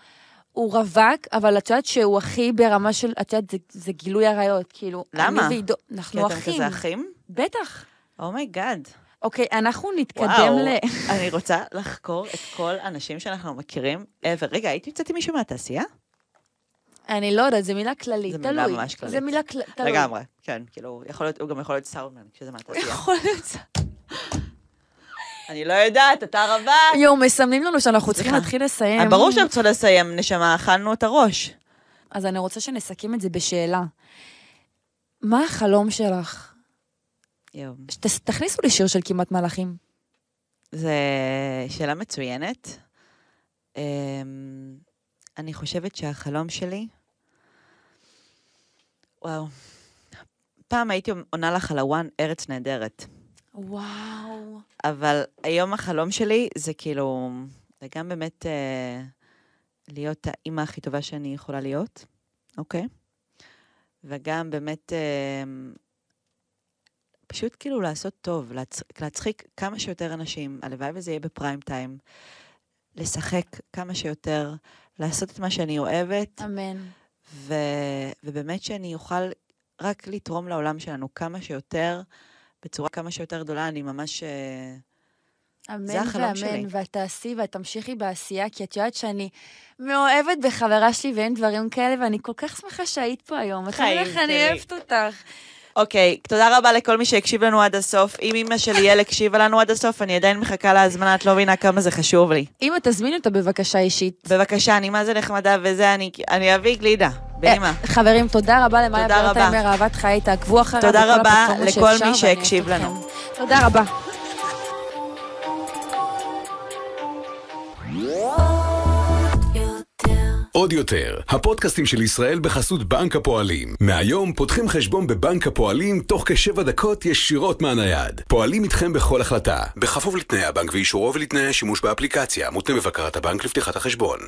S2: הוא רווק, אבל את יודעת שהוא הכי ברמה של, את יודעת, זה, זה גילוי עריות, כאילו. למה? אני ועידו, אנחנו אחים. כי אתם כזה אחים? בטח. אומייגאד. Oh אוקיי, okay, אנחנו נתקדם וואו, ל... וואו,
S3: אני רוצה לחקור את כל האנשים שאנחנו מכירים ever. אה, רגע, היית
S2: יוצאת עם מישהו מהתעשייה? אני לא יודעת, זו מילה כללית, תלוי. זו מילה ממש כללית. זו מילה כללית, תלוי. לגמרי,
S3: כן, כאילו, יכול להיות, הוא גם יכול להיות סאונדמן, כשזה מהתעשייה. יכול להיות סאונדמן.
S2: אני לא יודעת, אתה רווק. יואו, מסמנים לנו שאנחנו צריכים להתחיל לסיים. אה, ברור שאנחנו צריכים לסיים, נשמה, אכלנו את הראש. אז אני רוצה שנסכם את זה בשאלה. מה החלום שלך? יואו. תכניסו לי שיר של כמעט מלאכים.
S3: זו שאלה מצוינת. אמ, אני חושבת שהחלום שלי... וואו. פעם הייתי עונה לך על הוואן ארץ נהדרת.
S2: וואו.
S3: אבל היום החלום שלי זה כאילו, זה גם באמת אה, להיות האימא הכי טובה שאני יכולה להיות, אוקיי? וגם באמת, אה, פשוט כאילו לעשות טוב, להצ... להצחיק כמה שיותר אנשים, הלוואי וזה יהיה בפריים טיים. לשחק כמה שיותר, לעשות את מה שאני אוהבת. אמן. ו... ובאמת שאני אוכל רק לתרום לעולם שלנו כמה שיותר. בצורה כמה שיותר גדולה, אני ממש... אה,
S2: אמן זה החלום ואמן, שלי. ואת תעשי ואת תמשיכי בעשייה, כי את יודעת שאני מאוהבת בחברה שלי ואין דברים כאלה, ואני כל כך שמחה שהיית פה היום. חיים שלי. אני אוהבת אותך.
S3: אוקיי, okay, תודה רבה לכל מי שהקשיב לנו עד הסוף. אם אימא של ליאל הקשיבה לנו עד הסוף, אני עדיין מחכה להזמנה, את לא מבינה כמה זה
S2: חשוב לי. אימא, תזמין אותה בבקשה אישית. בבקשה, אני מה זה נחמדה וזה, אני, אני אביא גלידה. באמא. אה, חברים, תודה רבה למאיה ברטהיימר, אהבת חיי, תעקבו אחריה. תודה רבה לכל מי שהקשיב לנו. תודה רבה.
S1: עוד יותר, הפודקאסטים של ישראל בחסות בנק הפועלים. מהיום פותחים חשבון בבנק הפועלים תוך כשבע דקות ישירות מהנייד. פועלים איתכם בכל החלטה, בכפוף לתנאי הבנק ואישורו ולתנאי השימוש באפליקציה, מותנה בבקרת הבנק לפתיחת החשבון.